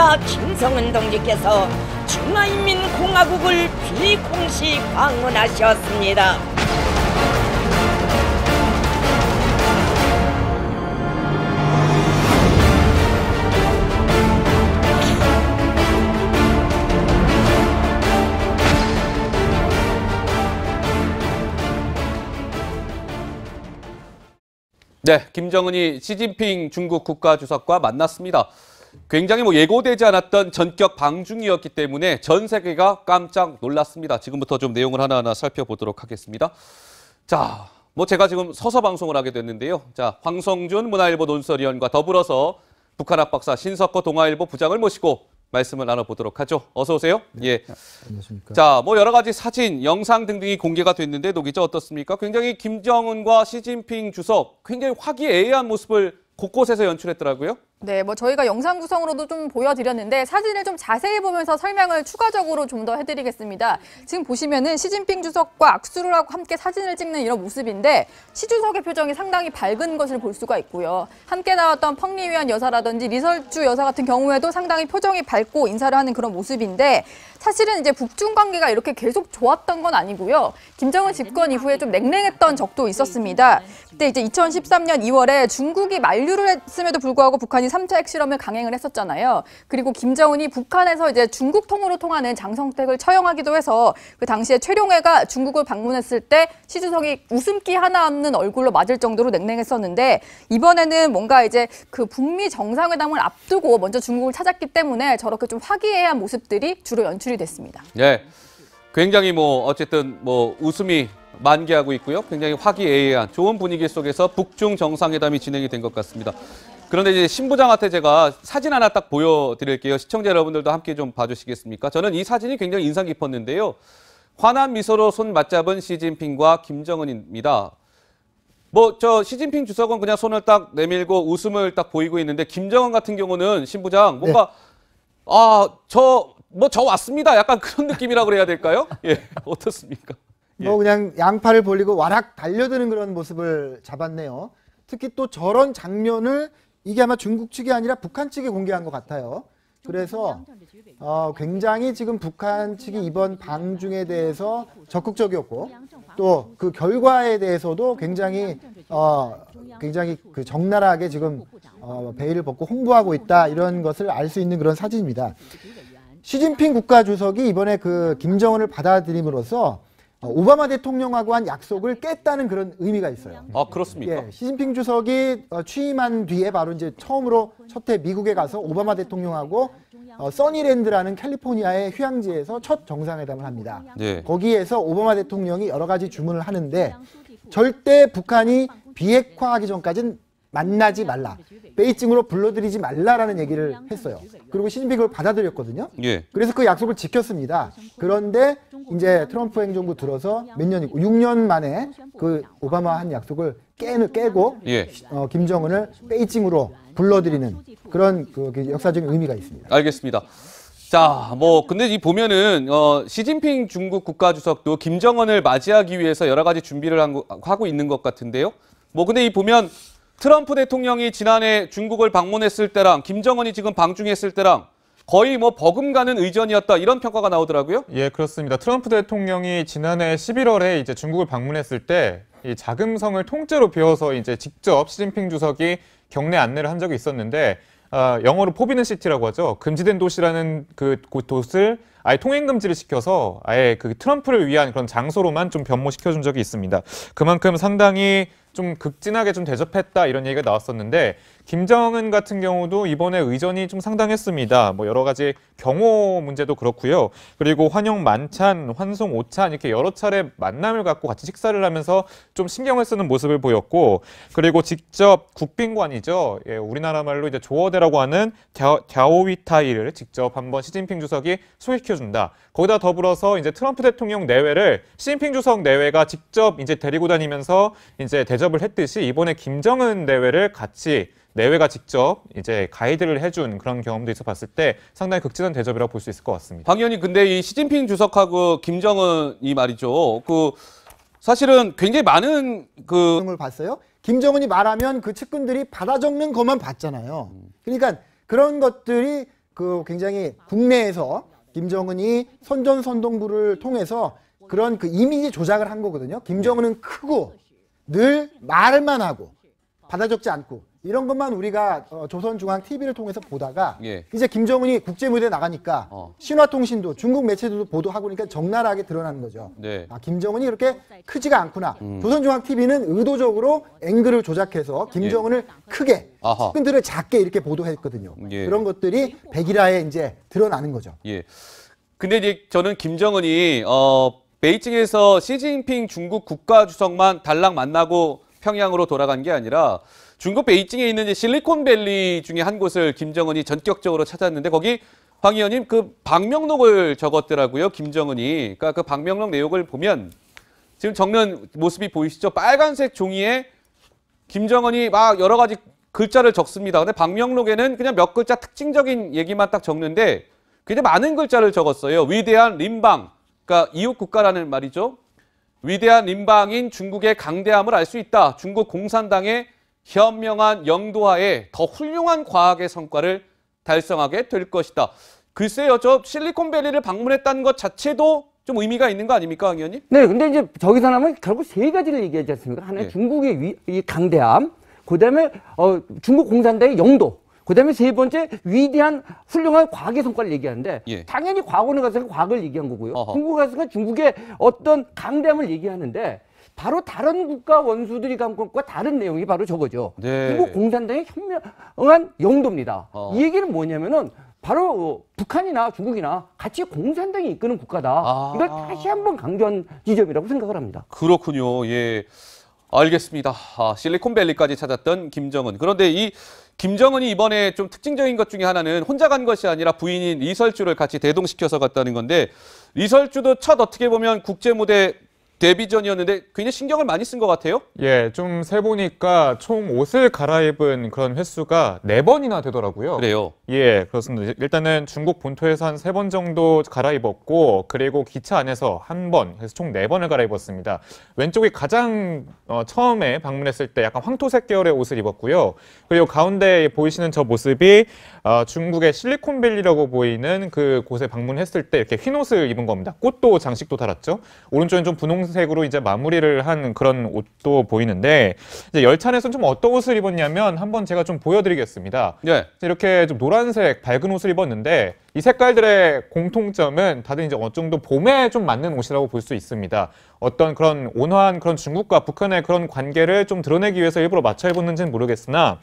기자 김성은 동지께서 중화인민공화국을 비공식 방문하셨습니다. 네, 김정은이 시진핑 중국 국가주석과 만났습니다. 굉장히 뭐 예고되지 않았던 전격 방중이었기 때문에 전 세계가 깜짝 놀랐습니다. 지금부터 좀 내용을 하나하나 살펴보도록 하겠습니다. 자, 뭐 제가 지금 서서 방송을 하게 됐는데요. 자, 황성준 문화일보 논설위원과 더불어서 북한학 박사 신석호 동아일보 부장을 모시고 말씀을 나눠보도록 하죠. 어서 오세요. 네, 예. 네, 안녕하십니까. 자, 뭐 여러 가지 사진, 영상 등등이 공개가 됐는데 녹이죠 어떻습니까? 굉장히 김정은과 시진핑 주석 굉장히 화기애애한 모습을 곳곳에서 연출했더라고요. 네, 뭐 저희가 영상 구성으로도 좀 보여드렸는데 사진을 좀 자세히 보면서 설명을 추가적으로 좀 더 해드리겠습니다. 지금 보시면은 시진핑 주석과 악수를 하고 함께 사진을 찍는 이런 모습인데 시 주석의 표정이 상당히 밝은 것을 볼 수가 있고요. 함께 나왔던 펑리위안 여사라든지 리설주 여사 같은 경우에도 상당히 표정이 밝고 인사를 하는 그런 모습인데 사실은 이제 북중 관계가 이렇게 계속 좋았던 건 아니고요. 김정은 집권 이후에 좀 냉랭했던 적도 있었습니다. 그때 이제 2013년 2월에 중국이 만류를 했음에도 불구하고 북한이 삼차 핵실험을 강행을 했었잖아요. 그리고 김정은이 북한에서 이제 중국 통으로 통하는 장성택을 처형하기도 해서 그 당시에 최룡해가 중국을 방문했을 때 시주석이 웃음기 하나 없는 얼굴로 맞을 정도로 냉랭했었는데 이번에는 뭔가 이제 그 북미 정상회담을 앞두고 먼저 중국을 찾았기 때문에 저렇게 좀 화기애애한 모습들이 주로 연출이 됐습니다. 네. 굉장히 뭐 어쨌든 뭐 웃음이 만개하고 있고요. 굉장히 화기애애한 좋은 분위기 속에서 북중 정상회담이 진행이 된 것 같습니다. 그런데 이제 신부장한테 제가 사진 하나 딱 보여드릴게요. 시청자 여러분들도 함께 좀 봐주시겠습니까? 저는 이 사진이 굉장히 인상 깊었는데요. 환한 미소로 손 맞잡은 시진핑과 김정은입니다. 뭐 저 시진핑 주석은 그냥 손을 딱 내밀고 웃음을 딱 보이고 있는데 김정은 같은 경우는 신부장 뭔가 네. 아저 뭐 저 왔습니다 약간 그런 느낌이라 그래야 될까요? 예 어떻습니까? 예. 뭐 그냥 양팔을 벌리고 와락 달려드는 그런 모습을 잡았네요. 특히 또 저런 장면을 이게 아마 중국 측이 아니라 북한 측이 공개한 것 같아요. 그래서 어, 굉장히 지금 북한 측이 이번 방중에 대해서 적극적이었고 또 그 결과에 대해서도 굉장히 어, 굉장히 그 적나라하게 지금 어, 베일을 벗고 홍보하고 있다 이런 것을 알 수 있는 그런 사진입니다. 시진핑 국가주석이 이번에 그 김정은을 받아들임으로써 어, 오바마 대통령하고 한 약속을 깼다는 그런 의미가 있어요. 아 그렇습니까? 예, 시진핑 주석이 어, 취임한 뒤에 바로 이제 처음으로 첫해 미국에 가서 오바마 대통령하고 어, 써니랜드라는 캘리포니아의 휴양지에서 첫 정상회담을 합니다. 예. 거기에서 오바마 대통령이 여러 가지 주문을 하는데 절대 북한이 비핵화하기 전까지는 만나지 말라. 베이징으로 불러들이지 말라라는 얘기를 했어요. 그리고 시진핑이 그걸 받아들였거든요. 예. 그래서 그 약속을 지켰습니다. 그런데 이제 트럼프 행정부 들어서 몇 년이고 6년 만에 그 오바마 한 약속을 깨는 깨고 예. 어, 김정은을 베이징으로 불러들이는 그런 그, 그 역사적인 의미가 있습니다. 알겠습니다. 자, 뭐 근데 이 보면은 어 시진핑 중국 국가주석도 김정은을 맞이하기 위해서 여러 가지 준비를 한, 하고 있는 것 같은데요. 뭐 근데 이 보면 트럼프 대통령이 지난해 중국을 방문했을 때랑 김정은이 지금 방중했을 때랑 거의 뭐 버금가는 의전이었다 이런 평가가 나오더라고요. 예, 그렇습니다. 트럼프 대통령이 지난해 11월에 이제 중국을 방문했을 때 이 자금성을 통째로 비워서 이제 직접 시진핑 주석이 경내 안내를 한 적이 있었는데 아, 영어로 포비는 시티라고 하죠. 금지된 도시라는 그 곳을 아예 통행 금지를 시켜서 아예 그 트럼프를 위한 그런 장소로만 좀 변모시켜 준 적이 있습니다. 그만큼 상당히 좀 극진하게 좀 대접했다 이런 얘기가 나왔었는데 김정은 같은 경우도 이번에 의전이 좀 상당했습니다. 뭐 여러 가지 경호 문제도 그렇고요. 그리고 환영 만찬, 환송 오찬 이렇게 여러 차례 만남을 갖고 같이 식사를 하면서 좀 신경을 쓰는 모습을 보였고 그리고 직접 국빈관이죠. 예, 우리나라 말로 이제 조어대라고 하는 갸오위타이를 직접 한번 시진핑 주석이 소개시켜준다. 거기다 더불어서 이제 트럼프 대통령 내외를 시진핑 주석 내외가 직접 이제 데리고 다니면서 이제 대접을 했듯이 이번에 김정은 내외를 같이 내외가 직접 이제 가이드를 해준 그런 경험도 있어 봤을 때 상당히 극진한 대접이라고 볼 수 있을 것 같습니다. 박 의원님 근데 이 시진핑 주석하고 김정은이 말이죠. 그 사실은 굉장히 많은 그 봤어요. 김정은이 말하면 그 측근들이 받아 적는 것만 봤잖아요. 그러니까 그런 것들이 그 굉장히 국내에서 김정은이 선전선동부를 통해서 그런 그 이미지 조작을 한 거거든요. 김정은은 크고 늘 말만 하고 받아 적지 않고 이런 것만 우리가 어, 조선중앙 TV를 통해서 보다가 예. 이제 김정은이 국제 무대에 나가니까 어. 신화통신도 중국 매체들도 보도하고 그러니까 적나라하게 드러나는 거죠. 네. 아 김정은이 이렇게 크지가 않구나. 음. 조선중앙 TV는 의도적으로 앵글을 조작해서 예. 김정은을 예. 크게 아 측근들을 작게 이렇게 보도했거든요. 예. 그런 것들이 백일화에 이제 드러나는 거죠. 예. 근데 이제 저는 김정은이 어 베이징에서 시진핑 중국 국가 주석만 달랑 만나고 평양으로 돌아간 게 아니라 중국 베이징에 있는 실리콘밸리 중에 한 곳을 김정은이 전격적으로 찾았는데 거기 황 의원님 그 방명록을 적었더라고요. 김정은이. 그러니까 그 방명록 내용을 보면 지금 적는 모습이 보이시죠? 빨간색 종이에 김정은이 막 여러 가지 글자를 적습니다. 근데 방명록에는 그냥 몇 글자 특징적인 얘기만 딱 적는데 굉장히 많은 글자를 적었어요. 위대한 림방, 그러니까 이웃 국가라는 말이죠. 위대한 림방인 중국의 강대함을 알 수 있다. 중국 공산당의 현명한 영도하에 더 훌륭한 과학의 성과를 달성하게 될 것이다. 글쎄요, 저 실리콘밸리를 방문했다는 것 자체도 좀 의미가 있는 거 아닙니까, 강 의원님? 네, 근데 이제 저기 사람은 결국 세 가지를 얘기하지 않습니까? 하나는 네. 중국의 위, 이 강대함, 그 다음에 어, 중국 공산당의 영도, 그다음에 세 번째 위대한 훌륭한 과학의 성과를 얘기하는데 예. 당연히 과거는 가서 과학을 얘기한 거고요. 어허. 중국 에서는 중국의 어떤 강대함을 얘기하는데 바로 다른 국가 원수들이 감건과 다른 내용이 바로 저거죠. 네. 그리고 공산당의 현명한 영도입니다. 어. 이 얘기는 뭐냐면은 바로 북한이나 중국이나 같이 공산당이 이끄는 국가다. 아. 이걸 다시 한번 강조한 지점이라고 생각을 합니다. 그렇군요. 예. 알겠습니다. 아, 실리콘밸리까지 찾았던 김정은. 그런데 이 김정은이 이번에 좀 특징적인 것 중에 하나는 혼자 간 것이 아니라 부인인 리설주를 같이 대동시켜서 갔다는 건데 리설주도 첫 어떻게 보면 국제 무대 데뷔전이었는데 굉장히 신경을 많이 쓴 것 같아요. 예, 좀 세보니까 총 옷을 갈아입은 그런 횟수가 네번이나 되더라고요. 그래요? 예, 그렇습니다. 일단은 중국 본토에서 한 세 번 정도 갈아입었고 그리고 기차 안에서 한 번, 해서총 네번을 갈아입었습니다. 왼쪽이 가장 어, 처음에 방문했을 때 약간 황토색 계열의 옷을 입었고요. 그리고 가운데 보이시는 저 모습이 어, 중국의 실리콘밸리라고 보이는 그 곳에 방문했을 때 이렇게 흰 옷을 입은 겁니다. 꽃도 장식도 달았죠. 오른쪽엔 좀 분홍색으로 이제 마무리를 한 그런 옷도 보이는데 이제 열차 안에서는 좀 어떤 옷을 입었냐면 한번 제가 좀 보여드리겠습니다. 네. 이렇게 좀 노란색 밝은 옷을 입었는데 이 색깔들의 공통점은 다들 이제 어느 정도 봄에 좀 맞는 옷이라고 볼 수 있습니다. 어떤 그런 온화한 그런 중국과 북한의 그런 관계를 좀 드러내기 위해서 일부러 맞춰 입었는지는 모르겠으나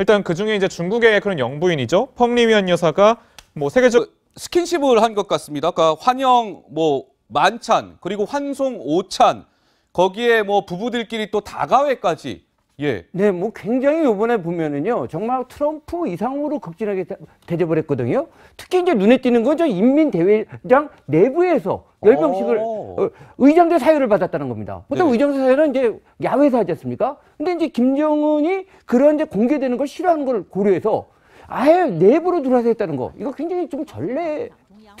일단 그 중에 이제 중국의 그런 영부인이죠. 펑리위안 여사가 뭐 세계적 그 스킨십을 한 것 같습니다. 아까 그러니까 환영 뭐 만찬 그리고 환송 오찬 거기에 뭐 부부들끼리 또 다가회까지 예. 네, 뭐 굉장히 요번에 보면은요, 정말 트럼프 이상으로 극진하게 대접을 했거든요. 특히 이제 눈에 띄는 거죠. 인민대회장 내부에서 열병식을 어, 어 의장대 사유를 받았다는 겁니다. 보통 네. 의장대 사유는 이제 야외에서 하지 않습니까? 근데 이제 김정은이 그런 이제 공개되는 걸 싫어하는 걸 고려해서 아예 내부로 들어와서 했다는 거. 이거 굉장히 좀 전례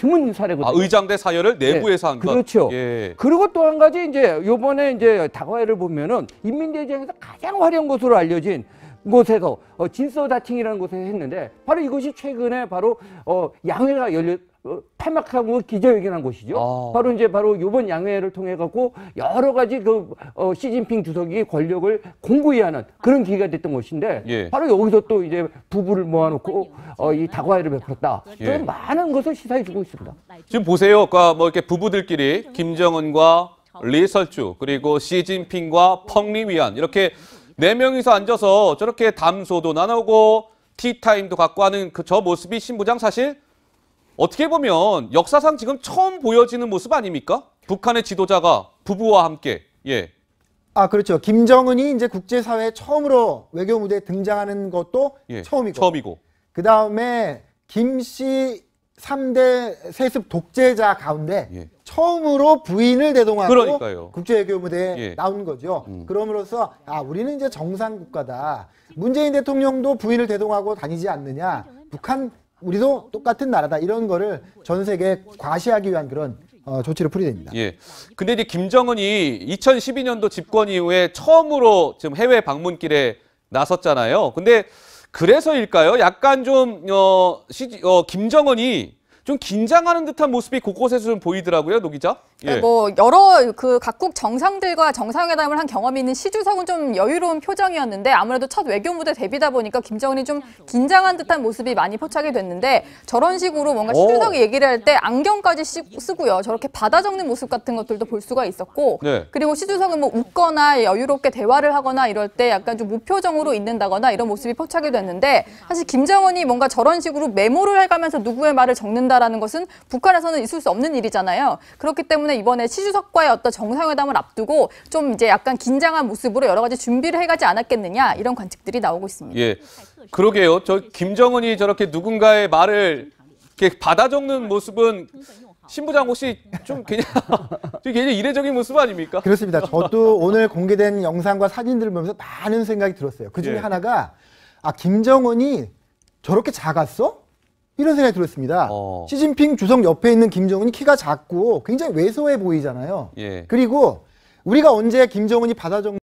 드문 사례거든요. 아, 의장대 사열을 네, 내부에서 예. 한 것. 그렇죠. 예. 그리고 또 한 가지 이제 요번에 이제 다과회를 보면은 인민대전에서 가장 화려한 것으로 알려진 곳에서 어, 진서다팅이라는 곳에서 했는데 바로 이곳이 최근에 바로 어, 양회가 열렸 어, 폐막하고 기자회견한 곳이죠. 아. 바로 이제 바로 요번 양회를 통해 갖고 여러 가지 그 어, 시진핑 주석이 권력을 공고히 하는 그런 기회가 됐던 곳인데 예. 바로 여기서 또 이제 부부를 모아놓고 어, 이 다과회를 베풀었다. 예. 그 많은 것을 시사해주고 있습니다. 지금 보세요. 그러니까 뭐 이렇게 부부들끼리 김정은과 리설주 그리고 시진핑과 펑리위안 이렇게 네 명이서 앉아서 저렇게 담소도 나누고 티타임도 갖고 하는 그 저 모습이 신부장 사실 어떻게 보면 역사상 지금 처음 보여지는 모습 아닙니까? 북한의 지도자가 부부와 함께 예. 아 그렇죠. 김정은이 이제 국제사회에 처음으로 외교 무대에 등장하는 것도 예, 처음이고. 처음이고. 그 다음에 김씨 3대 세습 독재자 가운데 예. 처음으로 부인을 대동하고 그러니까요. 국제외교 무대에 예. 나온 거죠. 음. 그럼으로써 아 우리는 이제 정상 국가다. 문재인 대통령도 부인을 대동하고 다니지 않느냐. 북한 우리도 똑같은 나라다. 이런 거를 전 세계에 과시하기 위한 그런 어, 조치를 풀이됩니다. 예. 근데 이제 김정은이 2012년도 집권 이후에 처음으로 지금 해외 방문길에 나섰잖아요. 근데 그래서일까요? 약간 좀 어, 시, 어, 김정은이 좀 긴장하는 듯한 모습이 곳곳에서 좀 보이더라고요, 노 기자. 네, 예. 네, 뭐 여러 그 각국 정상들과 정상회담을 한 경험이 있는 시주석은 좀 여유로운 표정이었는데 아무래도 첫 외교 무대 데뷔다 보니까 김정은이 좀 긴장한 듯한 모습이 많이 포착이 됐는데 저런 식으로 뭔가 어. 시주석이 얘기를 할 때 안경까지 쓰고요. 저렇게 받아 적는 모습 같은 것들도 볼 수가 있었고 네. 그리고 시주석은 뭐 웃거나 여유롭게 대화를 하거나 이럴 때 약간 좀 무표정으로 있는다거나 이런 모습이 포착이 됐는데 사실 김정은이 뭔가 저런 식으로 메모를 해가면서 누구의 말을 적는 바꾼다라는 것은 북한에서는 있을 수 없는 일이잖아요. 그렇기 때문에 이번에 시주석과의 어떤 정상회담을 앞두고 좀 이제 약간 긴장한 모습으로 여러 가지 준비를 해가지 않았겠느냐 이런 관측들이 나오고 있습니다. 예, 그러게요. 저 김정은이 저렇게 누군가의 말을 이렇게 받아 적는 모습은 신부장 혹시 좀 그냥 굉장히 이례적인 모습 아닙니까? 그렇습니다. 저도 오늘 공개된 영상과 사진들을 보면서 많은 생각이 들었어요. 그 중에 예. 하나가 아 김정은이 저렇게 작았어? 이런 생각이 들었습니다. 어. 시진핑 주석 옆에 있는 김정은이 키가 작고 굉장히 왜소해 보이잖아요. 예. 그리고 우리가 언제 김정은이 바다 정